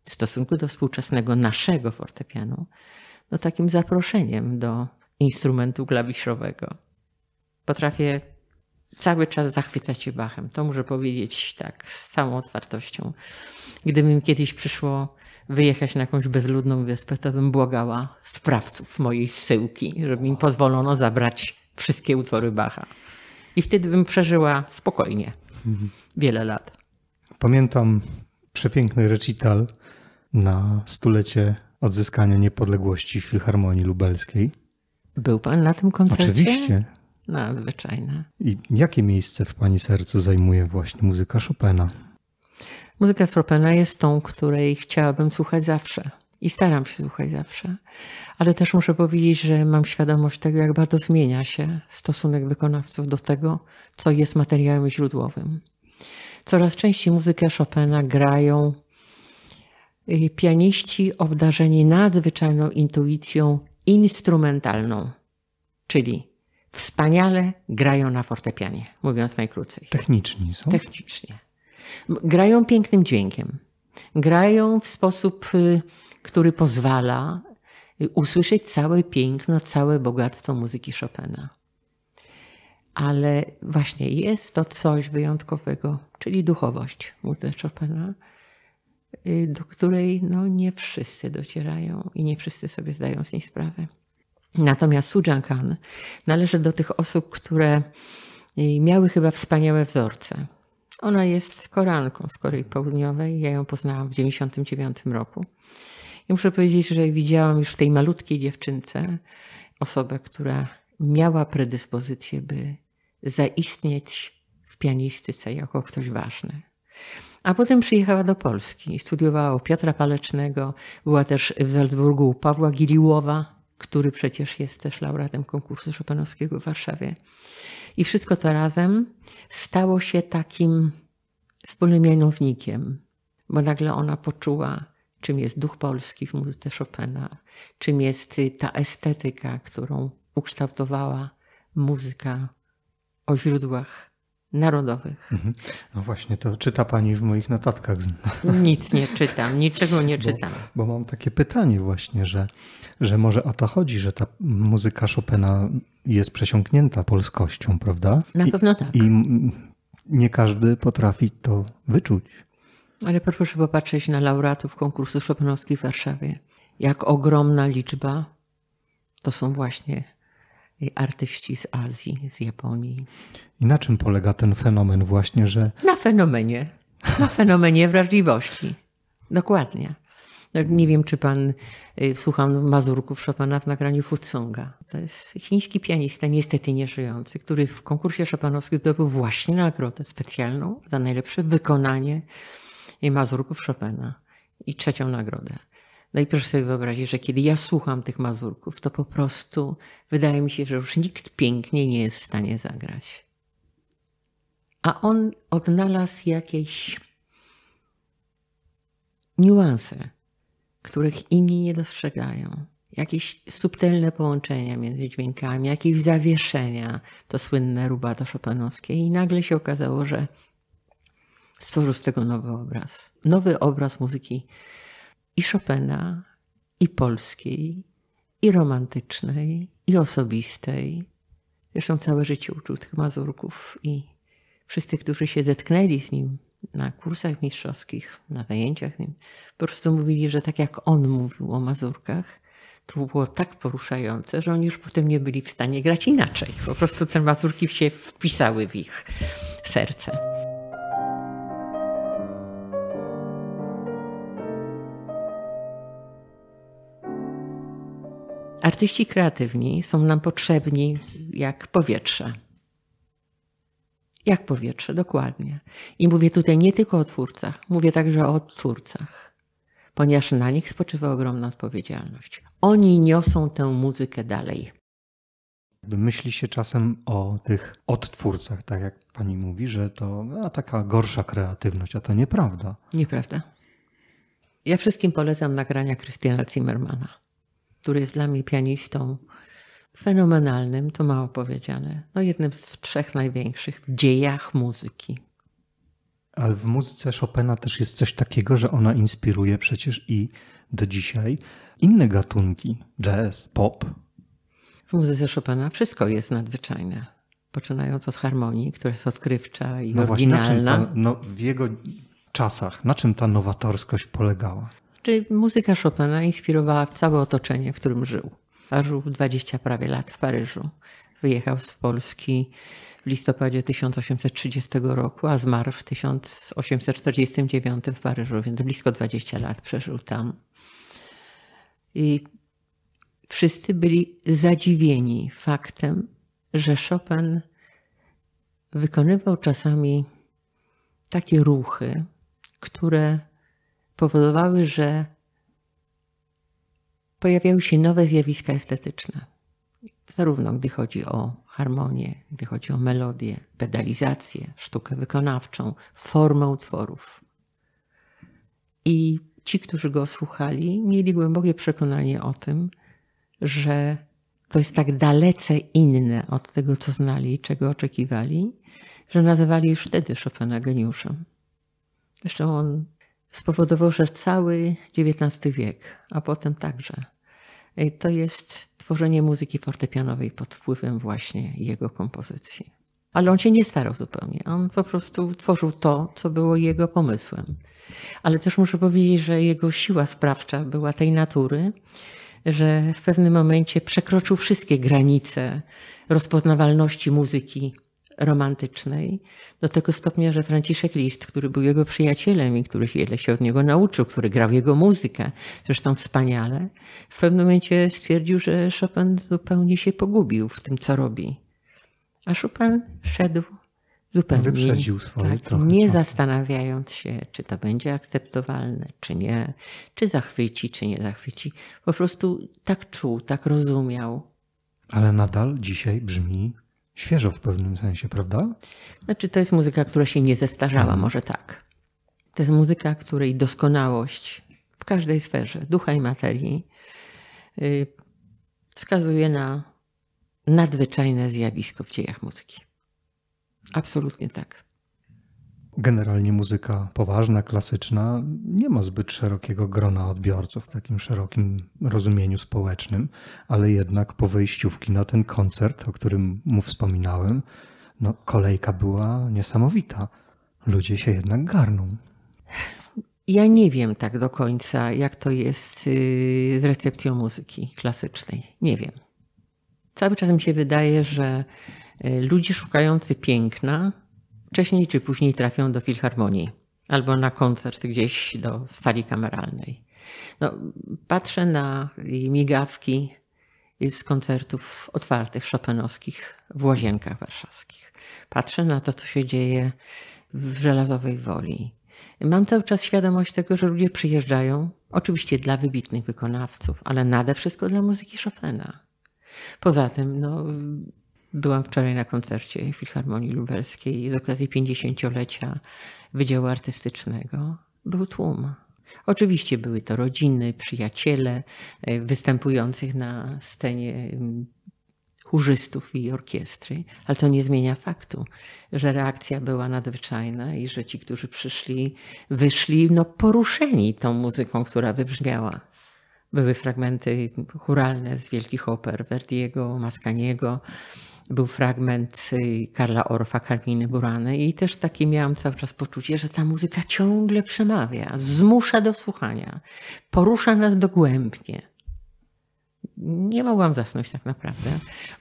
S1: w stosunku do współczesnego naszego fortepianu, no takim zaproszeniem do instrumentu klawiszowego. Potrafię cały czas zachwyca się Bachem. To muszę powiedzieć tak z całą otwartością. Gdyby mi kiedyś przyszło wyjechać na jakąś bezludną wyspę, to bym błagała sprawców mojej syłki, żeby mi pozwolono zabrać wszystkie utwory Bacha. I wtedy bym przeżyła spokojnie wiele lat.
S2: Pamiętam przepiękny recital na stulecie odzyskania niepodległości w Filharmonii Lubelskiej. Był pan na tym koncercie? Oczywiście.
S1: No, zwyczajne.
S2: I jakie miejsce w Pani sercu zajmuje właśnie muzyka Chopina?
S1: Muzyka Chopina jest tą, której chciałabym słuchać zawsze. I staram się słuchać zawsze. Ale też muszę powiedzieć, że mam świadomość tego, jak bardzo zmienia się stosunek wykonawców do tego, co jest materiałem źródłowym. Coraz częściej muzykę Chopina grają y, pianiści obdarzeni nadzwyczajną intuicją instrumentalną, czyli wspaniale grają na fortepianie, mówiąc najkrócej.
S2: Techniczni są? Technicznie.
S1: Grają pięknym dźwiękiem. Grają w sposób, y, który pozwala y, usłyszeć całe piękno, całe bogactwo muzyki Chopina. Ale właśnie jest to coś wyjątkowego, czyli duchowość muzyki Chopina, y, do której no, nie wszyscy docierają i nie wszyscy sobie zdają z niej sprawę. Natomiast Su Jiang należy do tych osób, które miały chyba wspaniałe wzorce. Ona jest Koranką z Korei Południowej. Ja ją poznałam w 1999 roku. I muszę powiedzieć, że widziałam już w tej malutkiej dziewczynce osobę, która miała predyspozycję, by zaistnieć w pianistyce jako ktoś ważny. A potem przyjechała do Polski i studiowała u Piotra Palecznego, była też w Salzburgu u Pawła Giliłowa, który przecież jest też laureatem konkursu Chopinowskiego w Warszawie. I wszystko to razem stało się takim wspólnym mianownikiem, bo nagle ona poczuła, czym jest duch polski w muzyce Chopina, czym jest ta estetyka, którą ukształtowała muzyka o źródłach narodowych.
S2: Mhm. No właśnie, to czyta Pani w moich notatkach. Nic nie
S1: czytam, niczego nie czytam.
S2: Bo, bo, mam takie pytanie właśnie, że, że może o to chodzi, że ta muzyka Chopina jest przesiąknięta polskością, prawda? Na pewno tak. I nie każdy potrafi to wyczuć.
S1: Ale proszę popatrzeć na laureatów konkursu Chopinowskich w Warszawie. Jak ogromna liczba to są właśnie artyści z Azji, z Japonii.
S2: I na czym polega ten fenomen właśnie, że...
S1: Na fenomenie. Na fenomenie wrażliwości. Dokładnie. Nie wiem, czy pan y, słuchał Mazurków Chopina w nagraniu Futsonga. To jest chiński pianista, niestety nie żyjący, który w konkursie szopanowskim zdobył właśnie nagrodę specjalną za najlepsze wykonanie Mazurków Chopina i trzecią nagrodę. No i proszę sobie wyobrazić, że kiedy ja słucham tych mazurków, to po prostu wydaje mi się, że już nikt piękniej nie jest w stanie zagrać. A on odnalazł jakieś niuanse, których inni nie dostrzegają. Jakieś subtelne połączenia między dźwiękami, jakieś zawieszenia, to słynne rubato szopanowskie. I nagle się okazało, że stworzył z tego nowy obraz. Nowy obraz muzyki i Chopina, i polskiej, i romantycznej, i osobistej. Zresztą całe życie uczył tych Mazurków i wszyscy, którzy się zetknęli z nim na kursach mistrzowskich, na zajęciach nim, po prostu mówili, że tak jak on mówił o Mazurkach, to było tak poruszające, że oni już potem nie byli w stanie grać inaczej. Po prostu te Mazurki się wpisały w ich serce. Artyści kreatywni są nam potrzebni jak powietrze. Jak powietrze, dokładnie. I mówię tutaj nie tylko o twórcach, mówię także o twórcach, ponieważ na nich spoczywa ogromna odpowiedzialność. Oni niosą tę muzykę dalej.
S2: Myśli się czasem o tych odtwórcach, tak jak pani mówi, że to a, taka gorsza kreatywność, a to nieprawda. Nieprawda.
S1: Ja wszystkim polecam nagrania Krystiana Zimmermana który jest dla mnie pianistą fenomenalnym, to mało powiedziane, no jednym z trzech największych w dziejach muzyki.
S2: Ale w muzyce Chopina też jest coś takiego, że ona inspiruje przecież i do dzisiaj inne gatunki jazz, pop. W muzyce Chopina wszystko
S1: jest nadzwyczajne. Poczynając od harmonii, która jest odkrywcza i no oryginalna. Właśnie,
S2: ta, no, w jego czasach, na czym ta nowatorskość polegała?
S1: Czy muzyka Chopina inspirowała całe otoczenie, w którym żył. A żył 20 prawie lat w Paryżu. Wyjechał z Polski w listopadzie 1830 roku, a zmarł w 1849 w Paryżu, więc blisko 20 lat przeżył tam. I wszyscy byli zadziwieni faktem, że Chopin wykonywał czasami takie ruchy, które powodowały, że pojawiały się nowe zjawiska estetyczne. Zarówno gdy chodzi o harmonię, gdy chodzi o melodię, pedalizację, sztukę wykonawczą, formę utworów. I ci, którzy go słuchali, mieli głębokie przekonanie o tym, że to jest tak dalece inne od tego, co znali i czego oczekiwali, że nazywali już wtedy Chopina geniuszem. Zresztą on spowodował, że cały XIX wiek, a potem także, to jest tworzenie muzyki fortepianowej pod wpływem właśnie jego kompozycji. Ale on się nie starał zupełnie. On po prostu tworzył to, co było jego pomysłem. Ale też muszę powiedzieć, że jego siła sprawcza była tej natury, że w pewnym momencie przekroczył wszystkie granice rozpoznawalności muzyki romantycznej, do tego stopnia, że Franciszek List, który był jego przyjacielem i który wiele się od niego nauczył, który grał jego muzykę, zresztą wspaniale, w pewnym momencie stwierdził, że Chopin zupełnie się pogubił w tym, co robi. A Chopin szedł zupełnie Wyprzedził swoje, tak, trochę, nie tak. zastanawiając się, czy to będzie akceptowalne, czy nie, czy zachwyci, czy nie zachwyci. Po prostu tak czuł, tak rozumiał.
S2: Ale nadal dzisiaj brzmi świeżo w pewnym sensie, prawda?
S1: Znaczy, to jest muzyka, która się nie zestarzała, mhm. może tak. To jest muzyka, której doskonałość w każdej sferze ducha i materii y, wskazuje na nadzwyczajne zjawisko w dziejach muzyki. Absolutnie tak.
S2: Generalnie muzyka poważna, klasyczna nie ma zbyt szerokiego grona odbiorców w takim szerokim rozumieniu społecznym, ale jednak po wejściówki na ten koncert, o którym mu wspominałem, no, kolejka była niesamowita. Ludzie się jednak garną.
S1: Ja nie wiem tak do końca, jak to jest y, z recepcją muzyki klasycznej. Nie wiem. Cały czas mi się wydaje, że y, ludzi szukający piękna wcześniej czy później trafią do filharmonii albo na koncert gdzieś do sali kameralnej. No, patrzę na migawki z koncertów otwartych Chopinowskich w łazienkach warszawskich. Patrzę na to, co się dzieje w żelazowej woli. Mam cały czas świadomość tego, że ludzie przyjeżdżają, oczywiście dla wybitnych wykonawców, ale nade wszystko dla muzyki Chopina. Poza tym, no, Byłam wczoraj na koncercie Filharmonii Lubelskiej z okazji 50-lecia Wydziału Artystycznego. Był tłum. Oczywiście były to rodziny, przyjaciele e, występujących na scenie chórzystów i orkiestry, ale to nie zmienia faktu, że reakcja była nadzwyczajna i że ci, którzy przyszli, wyszli no, poruszeni tą muzyką, która wybrzmiała. Były fragmenty churalne z wielkich oper Verdiego, Mascagniego był fragment y, Karla Orfa, Karminy Burany i też takie miałam cały czas poczucie, że ta muzyka ciągle przemawia, zmusza do słuchania, porusza nas dogłębnie. Nie mogłam zasnąć tak naprawdę,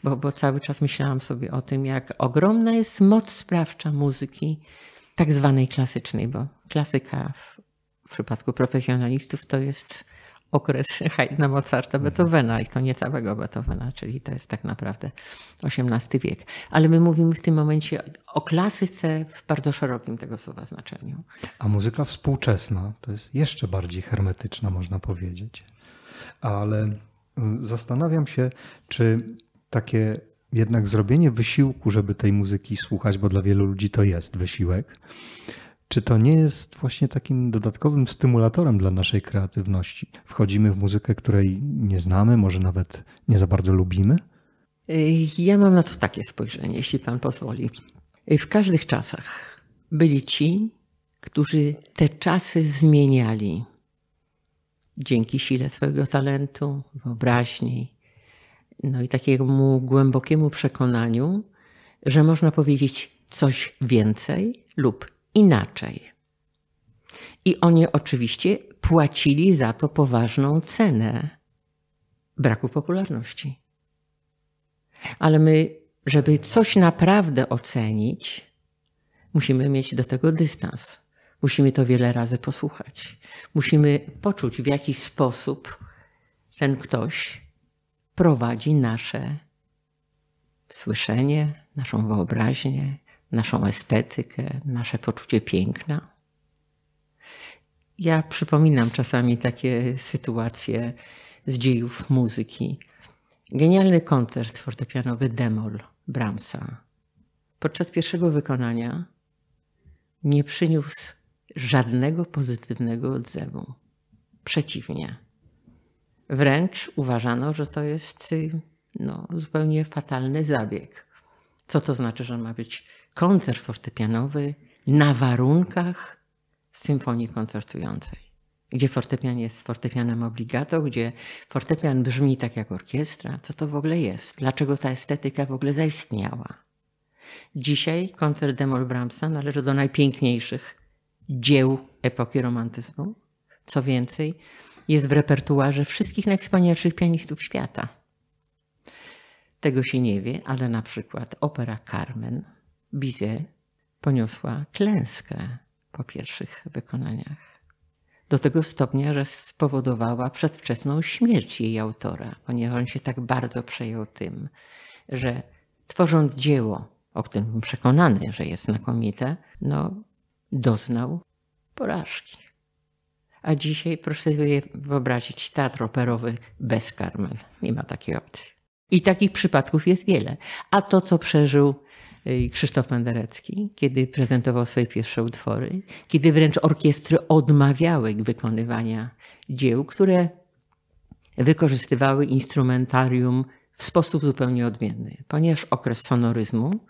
S1: bo, bo cały czas myślałam sobie o tym, jak ogromna jest moc sprawcza muzyki tak zwanej klasycznej, bo klasyka w przypadku profesjonalistów to jest okres Haydna, [laughs] Mozarta, mhm. Beethovena i to nie całego Beethovena, czyli to jest tak naprawdę XVIII wiek. Ale my mówimy w tym momencie o klasyce w bardzo szerokim tego słowa znaczeniu.
S2: A muzyka współczesna to jest jeszcze bardziej hermetyczna, można powiedzieć. Ale zastanawiam się, czy takie jednak zrobienie wysiłku, żeby tej muzyki słuchać, bo dla wielu ludzi to jest wysiłek, czy to nie jest właśnie takim dodatkowym stymulatorem dla naszej kreatywności? Wchodzimy w muzykę, której nie znamy, może nawet nie za bardzo lubimy? Ja mam na to
S1: takie spojrzenie, jeśli Pan pozwoli. W każdych czasach byli ci, którzy te czasy zmieniali dzięki sile swojego talentu, wyobraźni, no i takiemu głębokiemu przekonaniu, że można powiedzieć coś więcej lub inaczej. I oni oczywiście płacili za to poważną cenę braku popularności. Ale my, żeby coś naprawdę ocenić, musimy mieć do tego dystans. Musimy to wiele razy posłuchać. Musimy poczuć, w jaki sposób ten ktoś prowadzi nasze słyszenie, naszą wyobraźnię, naszą estetykę, nasze poczucie piękna. Ja przypominam czasami takie sytuacje z dziejów muzyki. Genialny koncert fortepianowy Demol Brahmsa. Podczas pierwszego wykonania nie przyniósł żadnego pozytywnego odzewu. Przeciwnie. Wręcz uważano, że to jest no, zupełnie fatalny zabieg. Co to znaczy, że ma być koncert fortepianowy na warunkach symfonii koncertującej, gdzie fortepian jest fortepianem obligato, gdzie fortepian brzmi tak jak orkiestra. Co to w ogóle jest? Dlaczego ta estetyka w ogóle zaistniała? Dzisiaj koncert Demol Brahmsa należy do najpiękniejszych dzieł epoki romantyzmu. Co więcej, jest w repertuarze wszystkich najwspanialszych pianistów świata. Tego się nie wie, ale na przykład opera Carmen Bizet poniosła klęskę po pierwszych wykonaniach. Do tego stopnia, że spowodowała przedwczesną śmierć jej autora, ponieważ on się tak bardzo przejął tym, że tworząc dzieło, o którym był przekonany, że jest znakomite, no, doznał porażki. A dzisiaj proszę sobie wyobrazić teatr operowy bez Carmen. Nie ma takiej opcji. I takich przypadków jest wiele. A to, co przeżył Krzysztof Penderecki, kiedy prezentował swoje pierwsze utwory, kiedy wręcz orkiestry odmawiały wykonywania dzieł, które wykorzystywały instrumentarium w sposób zupełnie odmienny, ponieważ okres sonoryzmu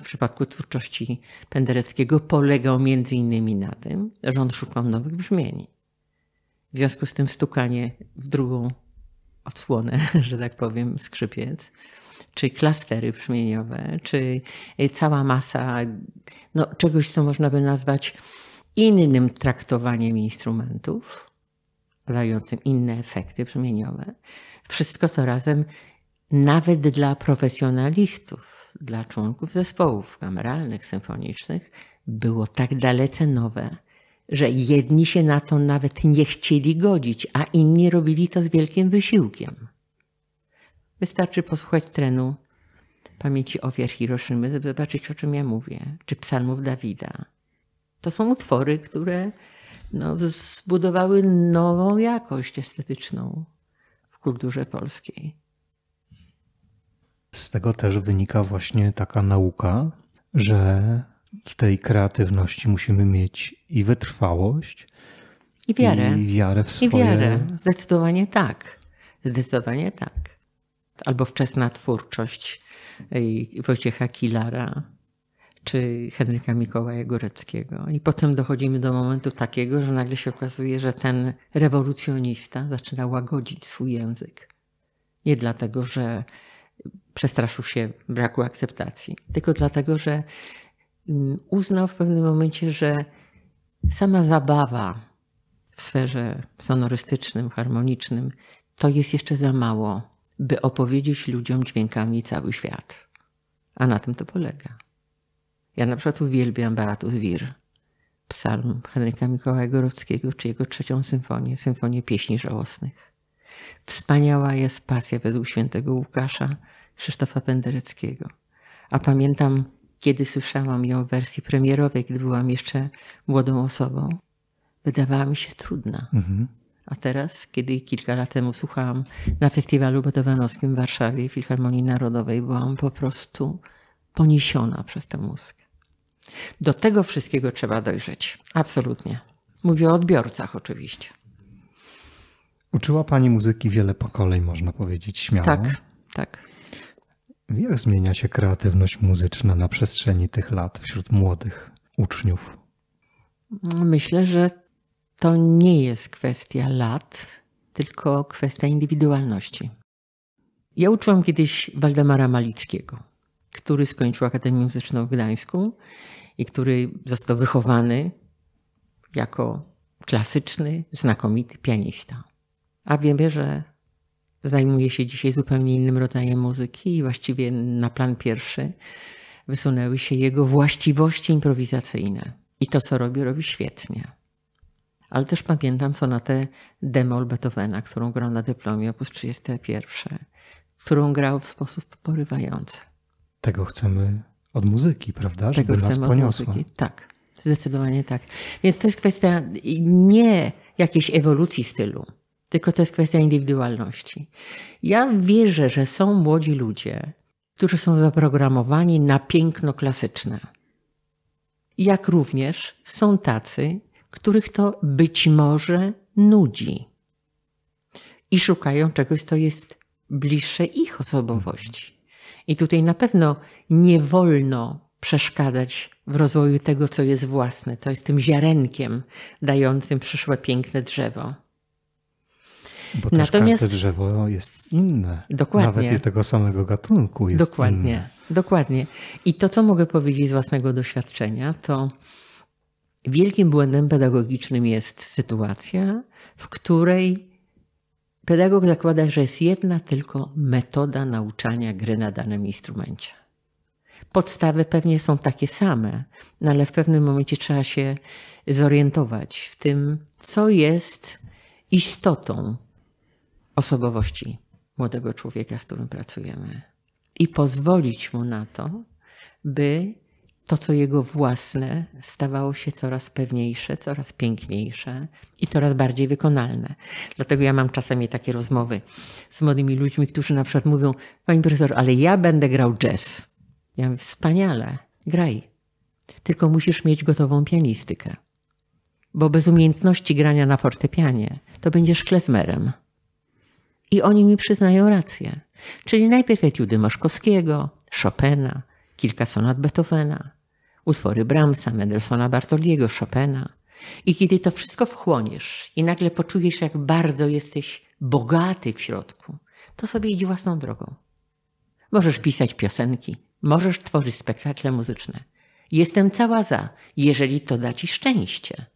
S1: w przypadku twórczości Pendereckiego polegał między innymi na tym, że on szukał nowych brzmień. W związku z tym stukanie w drugą odsłonę, [laughs] że tak powiem, skrzypiec, czy klastery brzmieniowe, czy y, cała masa no, czegoś, co można by nazwać innym traktowaniem instrumentów, dającym inne efekty brzmieniowe. Wszystko to razem, nawet dla profesjonalistów, dla członków zespołów kameralnych, symfonicznych, było tak dalece nowe, że jedni się na to nawet nie chcieli godzić, a inni robili to z wielkim wysiłkiem. Wystarczy posłuchać trenu pamięci ofiar Hiroszymy, żeby zobaczyć, o czym ja mówię, czy psalmów Dawida. To są utwory, które no, zbudowały nową jakość estetyczną w kulturze polskiej.
S2: Z tego też wynika właśnie taka nauka, że w tej kreatywności musimy mieć i wytrwałość, i wiarę. I wiarę w swoje... I wiarę.
S1: Zdecydowanie tak. Zdecydowanie tak albo wczesna twórczość y, Wojciecha Kilara czy Henryka Mikołaja Góreckiego. I potem dochodzimy do momentu takiego, że nagle się okazuje, że ten rewolucjonista zaczyna łagodzić swój język. Nie dlatego, że przestraszył się braku akceptacji, tylko dlatego, że mm, uznał w pewnym momencie, że sama zabawa w sferze sonorystycznym, harmonicznym to jest jeszcze za mało by opowiedzieć ludziom dźwiękami cały świat. A na tym to polega. Ja na przykład uwielbiam Beatus Wir, psalm Henryka Mikołaja Gorowskiego, czy jego trzecią symfonię, symfonię pieśni żałosnych. Wspaniała jest pasja według świętego Łukasza Krzysztofa Pendereckiego. A pamiętam, kiedy słyszałam ją w wersji premierowej, kiedy byłam jeszcze młodą osobą, wydawała mi się trudna. Mhm a teraz, kiedy kilka lat temu słuchałam na festiwalu Beethovenowskim w Warszawie Filharmonii Narodowej, byłam po prostu poniesiona przez tę muzykę. Do tego wszystkiego trzeba dojrzeć. Absolutnie. Mówię o odbiorcach oczywiście.
S2: Uczyła Pani muzyki wiele pokoleń, można powiedzieć śmiało. Tak, tak. Jak zmienia się kreatywność muzyczna na przestrzeni tych lat wśród młodych uczniów?
S1: Myślę, że to nie jest kwestia lat, tylko kwestia indywidualności. Ja uczyłam kiedyś Waldemara Malickiego, który skończył Akademię Muzyczną w Gdańsku i który został wychowany jako klasyczny, znakomity pianista. A wiemy, że zajmuje się dzisiaj zupełnie innym rodzajem muzyki i właściwie na plan pierwszy wysunęły się jego właściwości improwizacyjne. I to, co robi, robi świetnie ale też pamiętam sonatę Demol Beethovena, którą grał na dyplomie op. 31, którą grał w sposób porywający.
S2: Tego chcemy od muzyki, prawda? Żeby Tego chcemy od muzyki, tak.
S1: Zdecydowanie tak. Więc to jest kwestia nie jakiejś ewolucji stylu, tylko to jest kwestia indywidualności. Ja wierzę, że są młodzi ludzie, którzy są zaprogramowani na piękno klasyczne. Jak również są tacy, których to być może nudzi i szukają czegoś, co jest bliższe ich osobowości. I tutaj na pewno nie wolno przeszkadzać w rozwoju tego, co jest własne. To jest tym ziarenkiem dającym przyszłe piękne drzewo.
S2: Bo też Natomiast, każde drzewo jest inne. Dokładnie. Nawet i tego samego gatunku jest dokładnie, inne.
S1: Dokładnie. I to, co mogę powiedzieć z własnego doświadczenia, to Wielkim błędem pedagogicznym jest sytuacja, w której pedagog zakłada, że jest jedna tylko metoda nauczania gry na danym instrumencie. Podstawy pewnie są takie same, no ale w pewnym momencie trzeba się zorientować w tym, co jest istotą osobowości młodego człowieka, z którym pracujemy, i pozwolić mu na to, by to, co jego własne, stawało się coraz pewniejsze, coraz piękniejsze i coraz bardziej wykonalne. Dlatego ja mam czasami takie rozmowy z młodymi ludźmi, którzy na przykład mówią: Pani profesor, ale ja będę grał jazz. Ja mówię: Wspaniale, graj. Tylko musisz mieć gotową pianistykę. Bo bez umiejętności grania na fortepianie to będziesz klezmerem. I oni mi przyznają rację. Czyli najpierw etiudy Moszkowskiego, Chopina, kilka sonat Beethovena, utwory Brahmsa, Mendelssohna, Bartoliego, Chopina. I kiedy to wszystko wchłoniesz i nagle poczujesz, jak bardzo jesteś bogaty w środku, to sobie idź własną drogą. Możesz pisać piosenki, możesz tworzyć spektakle muzyczne. Jestem cała za, jeżeli to da ci szczęście.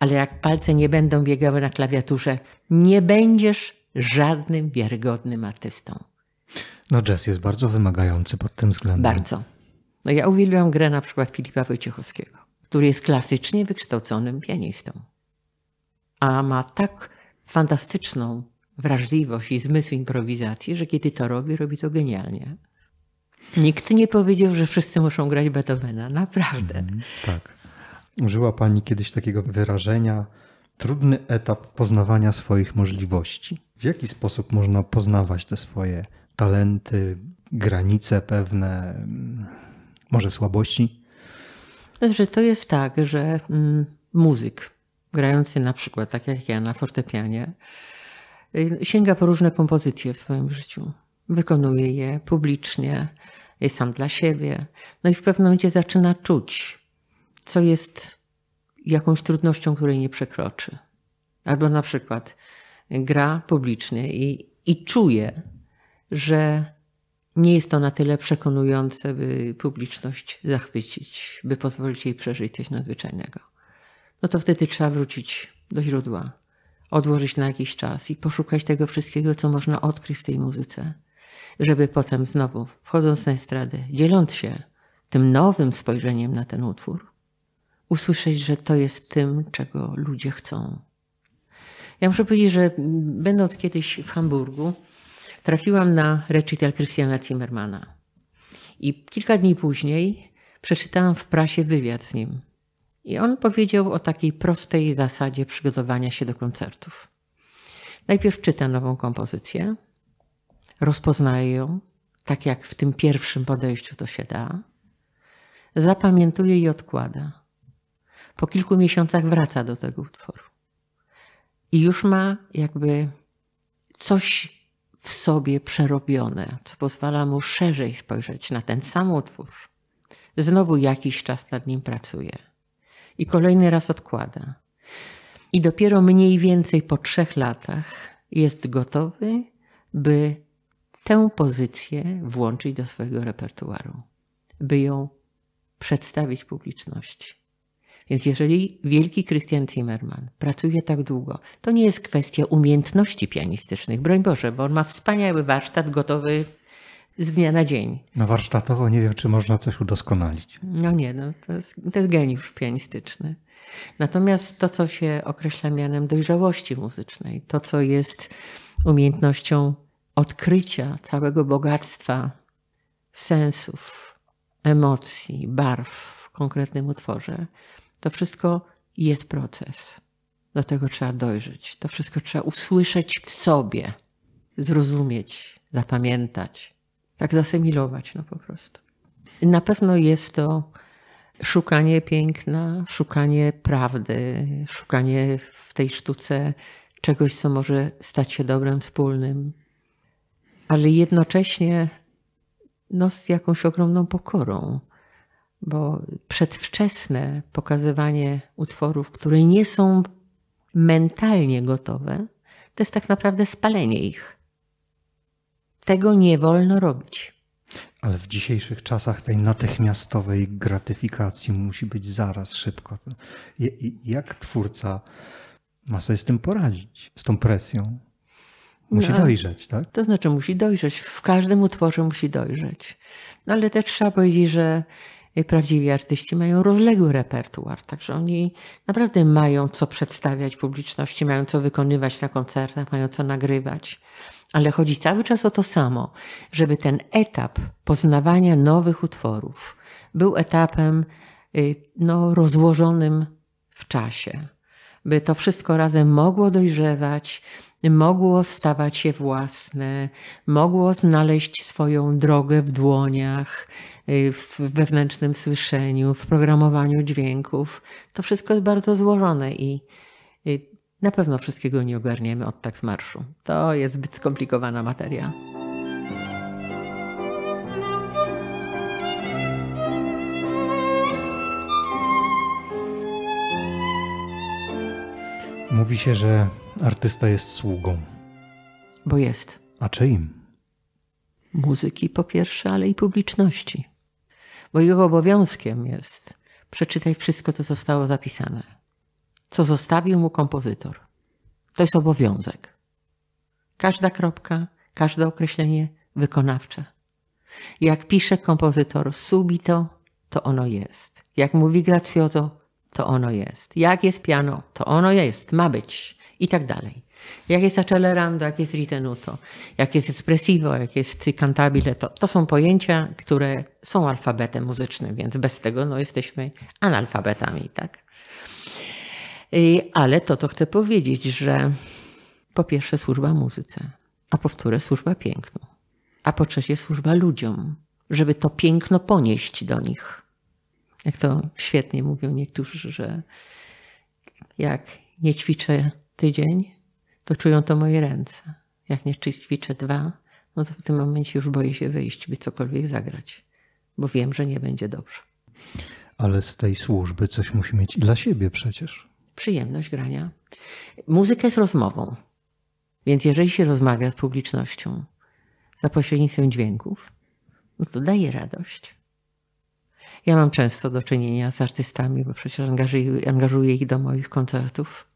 S1: Ale jak palce nie będą biegały na klawiaturze, nie będziesz żadnym wiarygodnym artystą.
S2: No, jazz jest bardzo wymagający pod tym względem. Bardzo.
S1: No ja uwielbiam grę na przykład Filipa Wojciechowskiego, który jest klasycznie wykształconym pianistą, a ma tak fantastyczną wrażliwość i zmysł improwizacji, że kiedy to robi, robi to genialnie. Nikt nie powiedział, że wszyscy muszą grać Beethovena, naprawdę. Mm,
S2: tak. Użyła Pani kiedyś takiego wyrażenia trudny etap poznawania swoich możliwości. W jaki sposób można poznawać te swoje talenty, granice pewne? może słabości?
S1: Znaczy, to jest tak, że mm, muzyk grający na przykład, tak jak ja, na fortepianie, y, sięga po różne kompozycje w swoim życiu. Wykonuje je publicznie, jest sam dla siebie. No i w pewnym momencie zaczyna czuć, co jest jakąś trudnością, której nie przekroczy. Albo na przykład gra publicznie i, i czuje, że nie jest to na tyle przekonujące, by publiczność zachwycić, by pozwolić jej przeżyć coś nadzwyczajnego. No to wtedy trzeba wrócić do źródła, odłożyć na jakiś czas i poszukać tego wszystkiego, co można odkryć w tej muzyce, żeby potem znowu, wchodząc na estradę, dzieląc się tym nowym spojrzeniem na ten utwór, usłyszeć, że to jest tym, czego ludzie chcą. Ja muszę powiedzieć, że mm, będąc kiedyś w Hamburgu, trafiłam na recital Christiana Zimmermana. I kilka dni później przeczytałam w prasie wywiad z nim. I on powiedział o takiej prostej zasadzie przygotowania się do koncertów. Najpierw czyta nową kompozycję, rozpoznaje ją, tak jak w tym pierwszym podejściu to się da, zapamiętuje i odkłada. Po kilku miesiącach wraca do tego utworu. I już ma jakby coś w sobie przerobione, co pozwala mu szerzej spojrzeć na ten sam utwór. Znowu jakiś czas nad nim pracuje i kolejny raz odkłada. I dopiero mniej więcej po trzech latach jest gotowy, by tę pozycję włączyć do swojego repertuaru, by ją przedstawić publiczności. Więc jeżeli wielki Christian Zimmerman pracuje tak długo, to nie jest kwestia umiejętności pianistycznych, broń Boże, bo on ma wspaniały warsztat gotowy z dnia na dzień.
S2: No warsztatowo nie wiem, czy można coś udoskonalić.
S1: No nie, no to jest, to jest geniusz pianistyczny. Natomiast to, co się określa mianem dojrzałości muzycznej, to, co jest umiejętnością odkrycia całego bogactwa sensów, emocji, barw w konkretnym utworze, to wszystko jest proces. Do tego trzeba dojrzeć. To wszystko trzeba usłyszeć w sobie, zrozumieć, zapamiętać, tak zasymilować, no po prostu. Na pewno jest to szukanie piękna, szukanie prawdy, szukanie w tej sztuce czegoś, co może stać się dobrem wspólnym, ale jednocześnie no, z jakąś ogromną pokorą bo przedwczesne pokazywanie utworów, które nie są mentalnie gotowe, to jest tak naprawdę spalenie ich. Tego nie wolno robić.
S2: Ale w dzisiejszych czasach tej natychmiastowej gratyfikacji musi być zaraz, szybko. Jak twórca ma sobie z tym poradzić, z tą presją? Musi no, dojrzeć,
S1: tak? To znaczy musi dojrzeć. W każdym utworze musi dojrzeć. No ale też trzeba powiedzieć, że prawdziwi artyści mają rozległy repertuar, także oni naprawdę mają co przedstawiać publiczności, mają co wykonywać na koncertach, mają co nagrywać. Ale chodzi cały czas o to samo, żeby ten etap poznawania nowych utworów był etapem y, no, rozłożonym w czasie, by to wszystko razem mogło dojrzewać, mogło stawać się własne, mogło znaleźć swoją drogę w dłoniach, y, w wewnętrznym słyszeniu, w programowaniu dźwięków. To wszystko jest bardzo złożone i y, na pewno wszystkiego nie ogarniemy od tak z marszu. To jest zbyt skomplikowana materia.
S2: Mówi się, że artysta jest sługą. Bo jest. A czyim?
S1: Muzyki po pierwsze, ale i publiczności. Bo jego obowiązkiem jest przeczytaj wszystko, co zostało zapisane. Co zostawił mu kompozytor. To jest obowiązek. Każda kropka, każde określenie wykonawcze. Jak pisze kompozytor subito, to ono jest. Jak mówi gracjozo, to ono jest. Jak jest piano, to ono jest, ma być i tak dalej. Jak jest accelerando, jak jest ritenuto, jak jest espressivo, jak jest cantabile, to, to są pojęcia, które są alfabetem muzycznym, więc bez tego no, jesteśmy analfabetami, tak? I, ale to, to chcę powiedzieć, że po pierwsze służba muzyce, a po wtóre służba pięknu, a po trzecie służba ludziom, żeby to piękno ponieść do nich. Jak to świetnie mówią niektórzy, że jak nie ćwiczę tydzień, to czują to moje ręce. Jak nie ćwiczę dwa, no to w tym momencie już boję się wyjść, by cokolwiek zagrać, bo wiem, że nie będzie dobrze.
S2: Ale z tej służby coś musi mieć dla siebie przecież.
S1: Przyjemność grania. Muzyka jest rozmową, więc jeżeli się rozmawia z publicznością za pośrednictwem dźwięków, no to daje radość. Ja mam często do czynienia z artystami, bo przecież angażuję, angażuję ich do moich koncertów.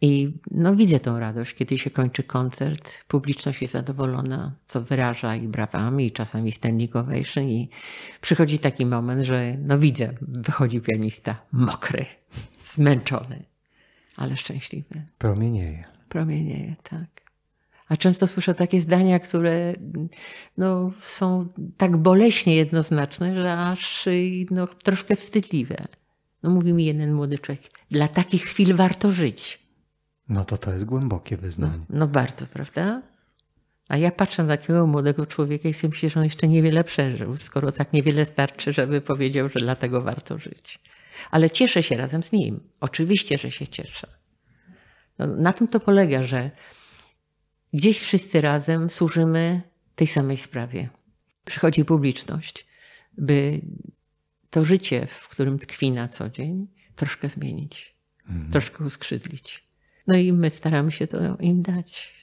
S1: I no, widzę tą radość, kiedy się kończy koncert, publiczność jest zadowolona, co wyraża i brawami, i czasami standing ovation. I przychodzi taki moment, że no widzę, wychodzi pianista mokry, zmęczony, ale szczęśliwy. Promienieje. Promienieje, tak. A często słyszę takie zdania, które no, są tak boleśnie jednoznaczne, że aż no, troszkę wstydliwe. No, mówi mi jeden młody człowiek, dla takich chwil warto żyć.
S2: No to to jest głębokie wyznanie.
S1: No, no bardzo, prawda? A ja patrzę na takiego młodego człowieka i sobie myślę, że on jeszcze niewiele przeżył, skoro tak niewiele starczy, żeby powiedział, że dlatego warto żyć. Ale cieszę się razem z nim. Oczywiście, że się cieszę. No, na tym to polega, że Gdzieś wszyscy razem służymy tej samej sprawie. Przychodzi publiczność, by to życie, w którym tkwi na co dzień, troszkę zmienić, mhm. troszkę uskrzydlić. No i my staramy się to im dać.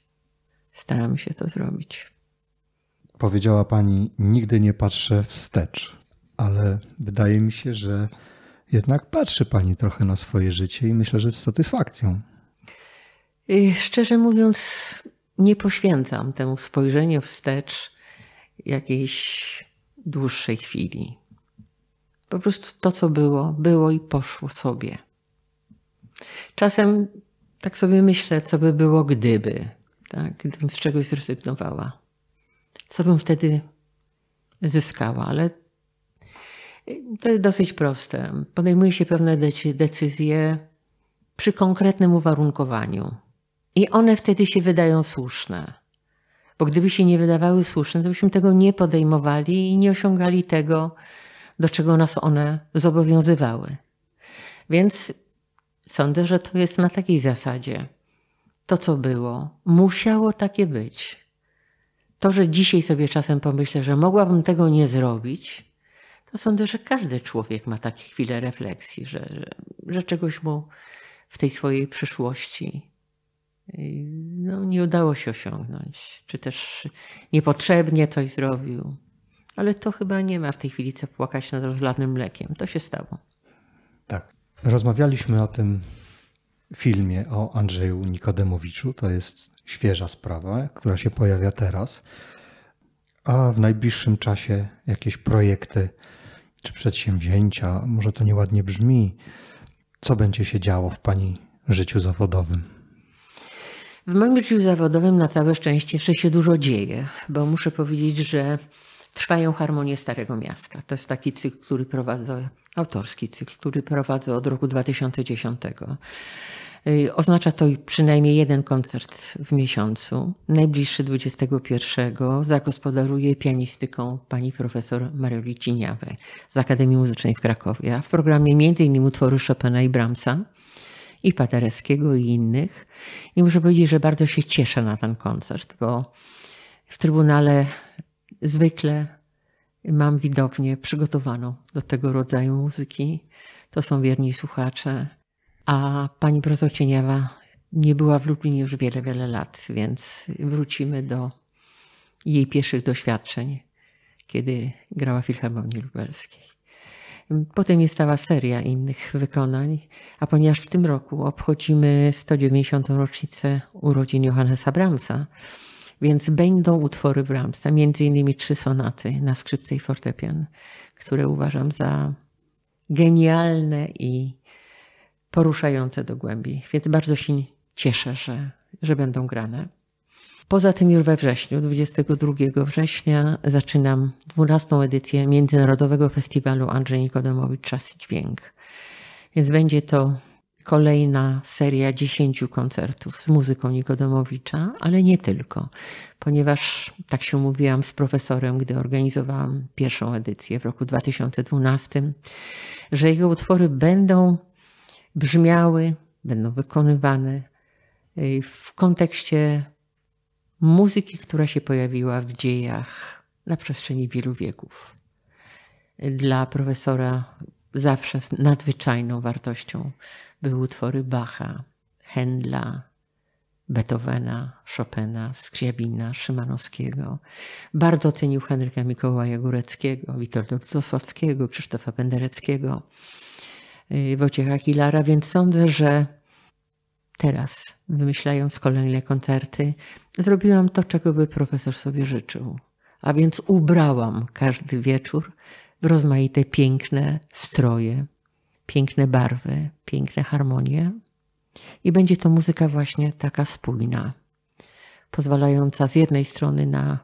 S1: Staramy się to zrobić.
S2: Powiedziała Pani, nigdy nie patrzę wstecz, ale wydaje mi się, że jednak patrzy Pani trochę na swoje życie i myślę, że z satysfakcją.
S1: Y, szczerze mówiąc, nie poświęcam temu spojrzeniu wstecz jakiejś dłuższej chwili. Po prostu to, co było, było i poszło sobie. Czasem tak sobie myślę, co by było, gdyby, tak? gdybym z czegoś zrezygnowała. Co bym wtedy zyskała, ale to jest dosyć proste. Podejmuje się pewne decyzje przy konkretnym uwarunkowaniu. I one wtedy się wydają słuszne. Bo gdyby się nie wydawały słuszne, to byśmy tego nie podejmowali i nie osiągali tego, do czego nas one zobowiązywały. Więc sądzę, że to jest na takiej zasadzie. To, co było, musiało takie być. To, że dzisiaj sobie czasem pomyślę, że mogłabym tego nie zrobić, to sądzę, że każdy człowiek ma takie chwile refleksji, że, że, że czegoś mu w tej swojej przyszłości no, nie udało się osiągnąć, czy też niepotrzebnie coś zrobił. Ale to chyba nie ma w tej chwili co płakać nad rozlanym mlekiem. To się stało.
S2: Tak. Rozmawialiśmy o tym filmie o Andrzeju Nikodemowiczu. To jest świeża sprawa, która się pojawia teraz. A w najbliższym czasie jakieś projekty czy przedsięwzięcia, może to nieładnie brzmi, co będzie się działo w Pani życiu zawodowym?
S1: W moim życiu zawodowym na całe szczęście jeszcze się dużo dzieje, bo muszę powiedzieć, że trwają harmonie Starego Miasta. To jest taki cykl, który prowadzę, autorski cykl, który prowadzę od roku 2010. Y, oznacza to przynajmniej jeden koncert w miesiącu. Najbliższy 21 zagospodaruje pianistyką pani profesor Marioli Ciniawej z Akademii Muzycznej w Krakowie, a w programie m.in. utwory Chopina i Brahmsa i Paderewskiego i innych. I muszę powiedzieć, że bardzo się cieszę na ten koncert, bo w Trybunale zwykle mam widownię przygotowaną do tego rodzaju muzyki. To są wierni słuchacze. A pani profesor nie była w Lublinie już wiele, wiele lat, więc wrócimy do jej pierwszych doświadczeń, kiedy grała w Filharmonii Lubelskiej. Potem jest cała seria innych wykonań, a ponieważ w tym roku obchodzimy 190. rocznicę urodzin Johannesa Brahmsa, więc będą utwory Brahmsa, między innymi trzy sonaty na skrzypce i fortepian, które uważam za genialne i poruszające do głębi. Więc bardzo się cieszę, że, że będą grane. Poza tym już we wrześniu, 22 września, zaczynam 12. edycję Międzynarodowego Festiwalu Andrzej Nikodemowicz Czas i Dźwięk. Więc będzie to kolejna seria dziesięciu koncertów z muzyką Nikodemowicza, ale nie tylko, ponieważ tak się mówiłam z profesorem, gdy organizowałam pierwszą edycję w roku 2012, że jego utwory będą brzmiały, będą wykonywane y, w kontekście muzyki, która się pojawiła w dziejach na przestrzeni wielu wieków. Dla profesora zawsze nadzwyczajną wartością były utwory Bacha, Händla, Beethovena, Chopina, Skrzyabina, Szymanowskiego. Bardzo cenił Henryka Mikołaja Góreckiego, Witolda Lutosławskiego, Krzysztofa Pendereckiego, y, Wojciecha Hilara, więc sądzę, że teraz, wymyślając kolejne koncerty, Zrobiłam to, czego by profesor sobie życzył. A więc ubrałam każdy wieczór w rozmaite piękne stroje, piękne barwy, piękne harmonie. I będzie to muzyka właśnie taka spójna, pozwalająca z jednej strony na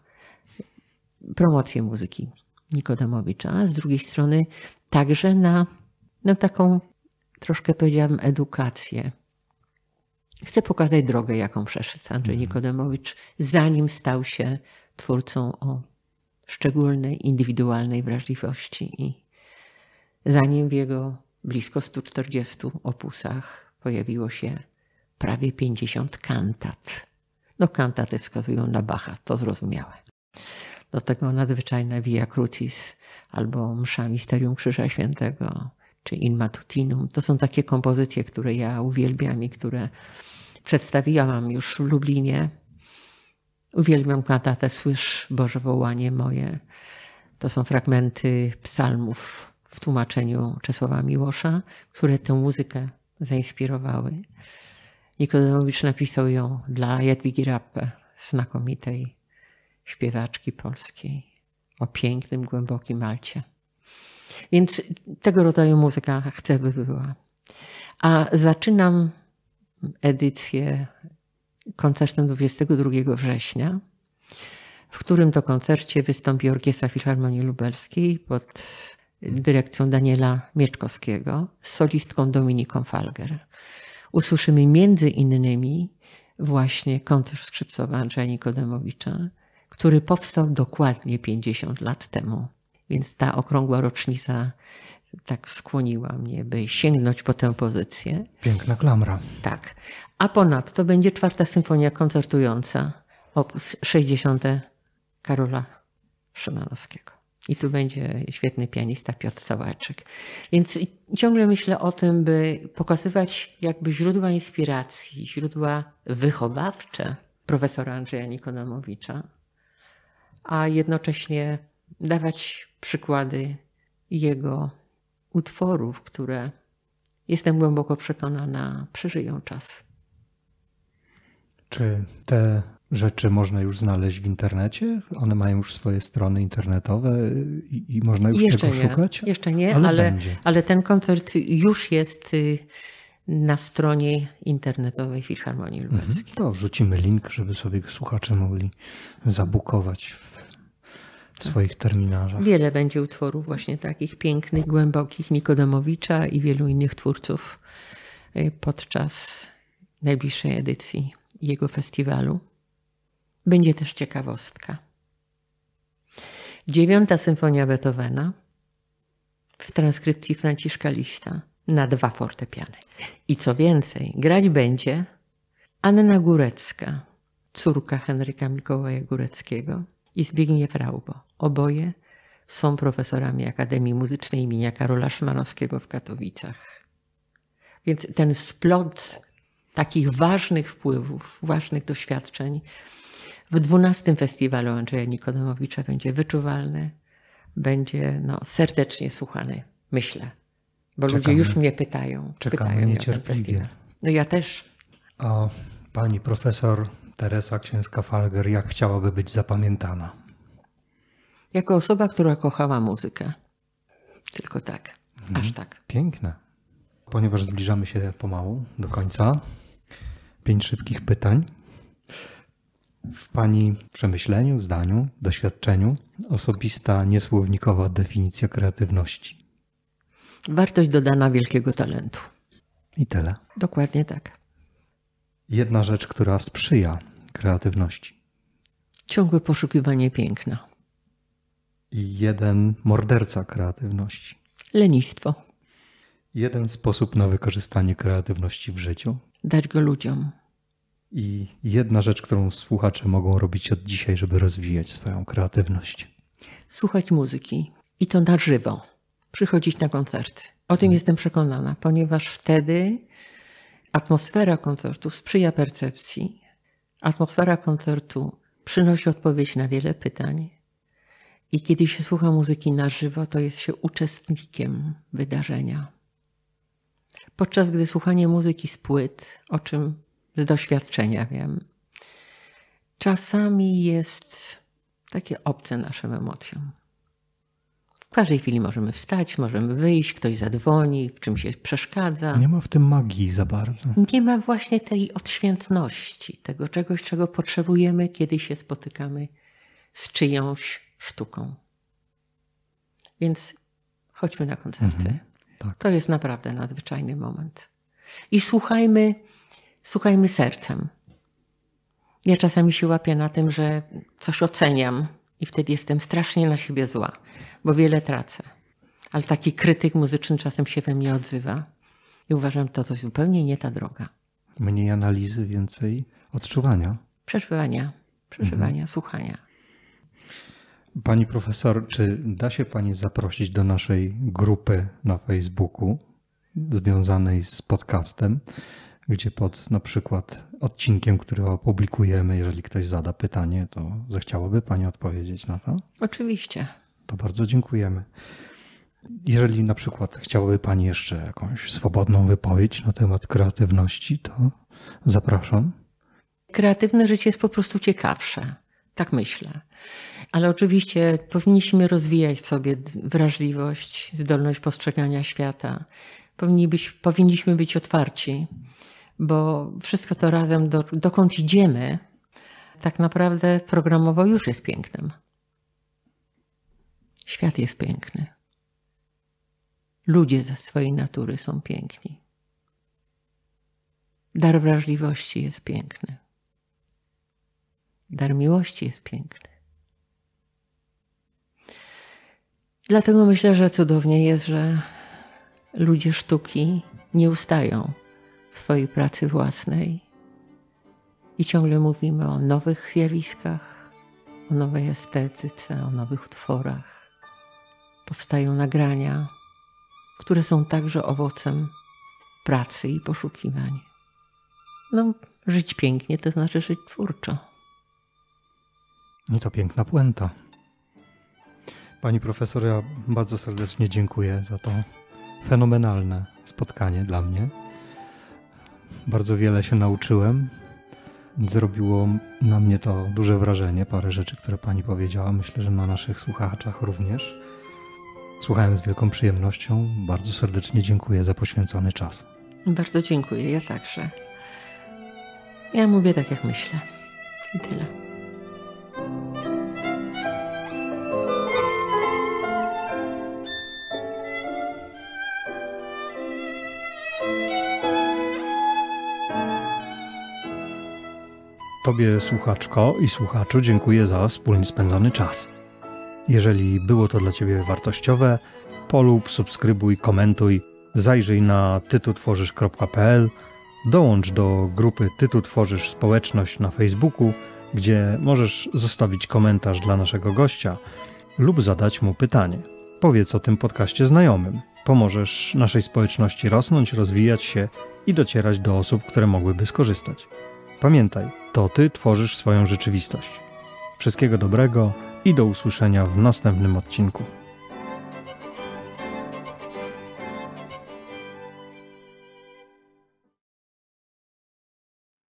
S1: promocję muzyki Nikodemowicza, a z drugiej strony także na, na no taką, troszkę powiedziałabym, edukację Chcę pokazać drogę, jaką przeszedł Andrzej mhm. Nikodemowicz, zanim stał się twórcą o szczególnej, indywidualnej wrażliwości i zanim w jego blisko 140 opusach pojawiło się prawie 50 kantat. No kantaty wskazują na Bacha, to zrozumiałe. Do tego nadzwyczajna Via Crucis albo msza Misterium Krzyża Świętego, czy In Matutinum. To są takie kompozycje, które ja uwielbiam i które przedstawiłam już w Lublinie. Uwielbiam kantatę Słysz Boże Wołanie moje. To są fragmenty psalmów w tłumaczeniu Czesława Miłosza, które tę muzykę zainspirowały. Nikodemowicz napisał ją dla Jadwigi Rappe, znakomitej śpiewaczki polskiej, o pięknym, głębokim Malcie. Więc tego rodzaju muzyka chcę, by była. A zaczynam edycję koncertem 22 września, w którym to koncercie wystąpi Orkiestra Filharmonii Lubelskiej pod dyrekcją Daniela Mieczkowskiego z solistką Dominiką Falger. Usłyszymy między innymi właśnie koncert skrzypcowy Andrzeja Nikodemowicza, który powstał dokładnie 50 lat temu. Więc ta okrągła rocznica tak skłoniła mnie, by sięgnąć po tę pozycję.
S2: Piękna klamra. Tak.
S1: A ponadto będzie czwarta symfonia koncertująca op. 60. Karola Szymanowskiego. I tu będzie świetny pianista Piotr Sałaczek. Więc ciągle myślę o tym, by pokazywać jakby źródła inspiracji, źródła wychowawcze profesora Andrzeja Nikonomowicza, a jednocześnie dawać przykłady jego utworów, które jestem głęboko przekonana przeżyją czas.
S2: Czy te rzeczy można już znaleźć w internecie? One mają już swoje strony internetowe i, i można już jeszcze tego nie, szukać? Jeszcze nie, ale, ale,
S1: ale, ten koncert już jest y, na stronie internetowej Filharmonii mhm. Lubelskiej.
S2: Mhm, to wrzucimy link, żeby sobie słuchacze mogli zabukować w tak. swoich terminarzach.
S1: Wiele będzie utworów właśnie takich pięknych, głębokich Nikodomowicza i wielu innych twórców y, podczas najbliższej edycji jego festiwalu. Będzie też ciekawostka. Dziewiąta symfonia Beethovena w transkrypcji Franciszka Lista na dwa fortepiany. I co więcej, grać będzie Anna Górecka, córka Henryka Mikołaja Góreckiego i Zbigniew Raubo. Oboje są profesorami Akademii Muzycznej imienia Karola Szmanowskiego w Katowicach. Więc ten splot takich ważnych wpływów, ważnych doświadczeń w 12 festiwalu Andrzeja Nikodomowicza będzie wyczuwalny, będzie no, serdecznie słuchany, myślę. Bo czekamy, ludzie już mnie pytają. Czekamy pytają niecierpliwie. No ja też.
S2: A pani profesor Teresa Księska-Falger, jak chciałaby być zapamiętana? jako osoba, która kochała muzykę. Tylko tak, mhm. aż tak. Piękne. Ponieważ zbliżamy się pomału do końca, pięć szybkich pytań. W Pani przemyśleniu, zdaniu, doświadczeniu osobista, niesłownikowa definicja kreatywności.
S1: Wartość dodana wielkiego talentu. I tyle. Dokładnie tak.
S2: Jedna rzecz, która sprzyja kreatywności.
S1: Ciągłe poszukiwanie piękna
S2: jeden morderca kreatywności.
S1: Lenistwo.
S2: Jeden sposób na wykorzystanie kreatywności w życiu.
S1: Dać go ludziom.
S2: I jedna rzecz, którą słuchacze mogą robić od dzisiaj, żeby rozwijać swoją kreatywność.
S1: Słuchać muzyki i to na żywo. Przychodzić na koncerty. O tym mhm. jestem przekonana, ponieważ wtedy atmosfera koncertu sprzyja percepcji. Atmosfera koncertu przynosi odpowiedź na wiele pytań. I kiedy się słucha muzyki na żywo, to jest się uczestnikiem wydarzenia. Podczas gdy słuchanie muzyki z płyt, o czym z doświadczenia wiem, czasami jest takie obce naszym emocjom. W każdej chwili możemy wstać, możemy wyjść, ktoś zadzwoni, w czym się przeszkadza. Nie
S2: ma w tym magii za bardzo.
S1: Nie ma właśnie tej odświętności, tego czegoś, czego potrzebujemy, kiedy się spotykamy z czyjąś sztuką. Więc chodźmy na koncerty. Mhm, tak. To jest naprawdę nadzwyczajny moment. I słuchajmy, słuchajmy sercem. Ja czasami się łapię na tym, że coś oceniam i wtedy jestem strasznie na siebie zła, bo wiele tracę. Ale taki krytyk muzyczny czasem się we mnie odzywa i uważam, to coś zupełnie nie ta droga.
S2: Mniej analizy, więcej odczuwania.
S1: Przeżywania, przeżywania, mhm. słuchania.
S2: Pani profesor, czy da się Pani zaprosić do naszej grupy na Facebooku związanej z podcastem, gdzie pod na przykład odcinkiem, który opublikujemy, jeżeli ktoś zada pytanie, to zechciałaby Pani odpowiedzieć na to?
S1: Oczywiście.
S2: To bardzo dziękujemy. Jeżeli na przykład chciałaby Pani jeszcze jakąś swobodną wypowiedź na temat kreatywności, to zapraszam.
S1: Kreatywne życie jest po prostu ciekawsze. Tak myślę. Ale oczywiście powinniśmy rozwijać w sobie wrażliwość, zdolność postrzegania świata. Powinni być, powinniśmy być otwarci, bo wszystko to razem, do, dokąd idziemy, tak naprawdę programowo już jest pięknym. Świat jest piękny. Ludzie ze swojej natury są piękni. Dar wrażliwości jest piękny. Dar miłości jest piękny. Dlatego myślę, że cudownie jest, że ludzie sztuki nie ustają w swojej pracy własnej i ciągle mówimy o nowych zjawiskach, o nowej estetyce, o nowych utworach. Powstają nagrania, które są także owocem pracy i poszukiwań. No, żyć pięknie to znaczy żyć twórczo.
S2: I to piękna puenta. Pani profesor, ja bardzo serdecznie dziękuję za to fenomenalne spotkanie dla mnie. Bardzo wiele się nauczyłem. Zrobiło na mnie to duże wrażenie, parę rzeczy, które pani powiedziała. Myślę, że na naszych słuchaczach również. Słuchałem z wielką przyjemnością. Bardzo serdecznie dziękuję za poświęcony czas.
S1: Bardzo dziękuję, ja także. Ja mówię tak, jak myślę. I tyle.
S2: Tobie, słuchaczko i słuchaczu, dziękuję za wspólnie spędzony czas. Jeżeli było to dla Ciebie wartościowe, polub, subskrybuj, komentuj, zajrzyj na tytutworzysz.pl, dołącz do grupy Tytu Tworzysz Społeczność na Facebooku, gdzie możesz zostawić komentarz dla naszego gościa lub zadać mu pytanie. Powiedz o tym podcaście znajomym. Pomożesz naszej społeczności rosnąć, rozwijać się i docierać do osób, które mogłyby skorzystać. Pamiętaj, to Ty tworzysz swoją rzeczywistość. Wszystkiego dobrego i do usłyszenia w następnym odcinku.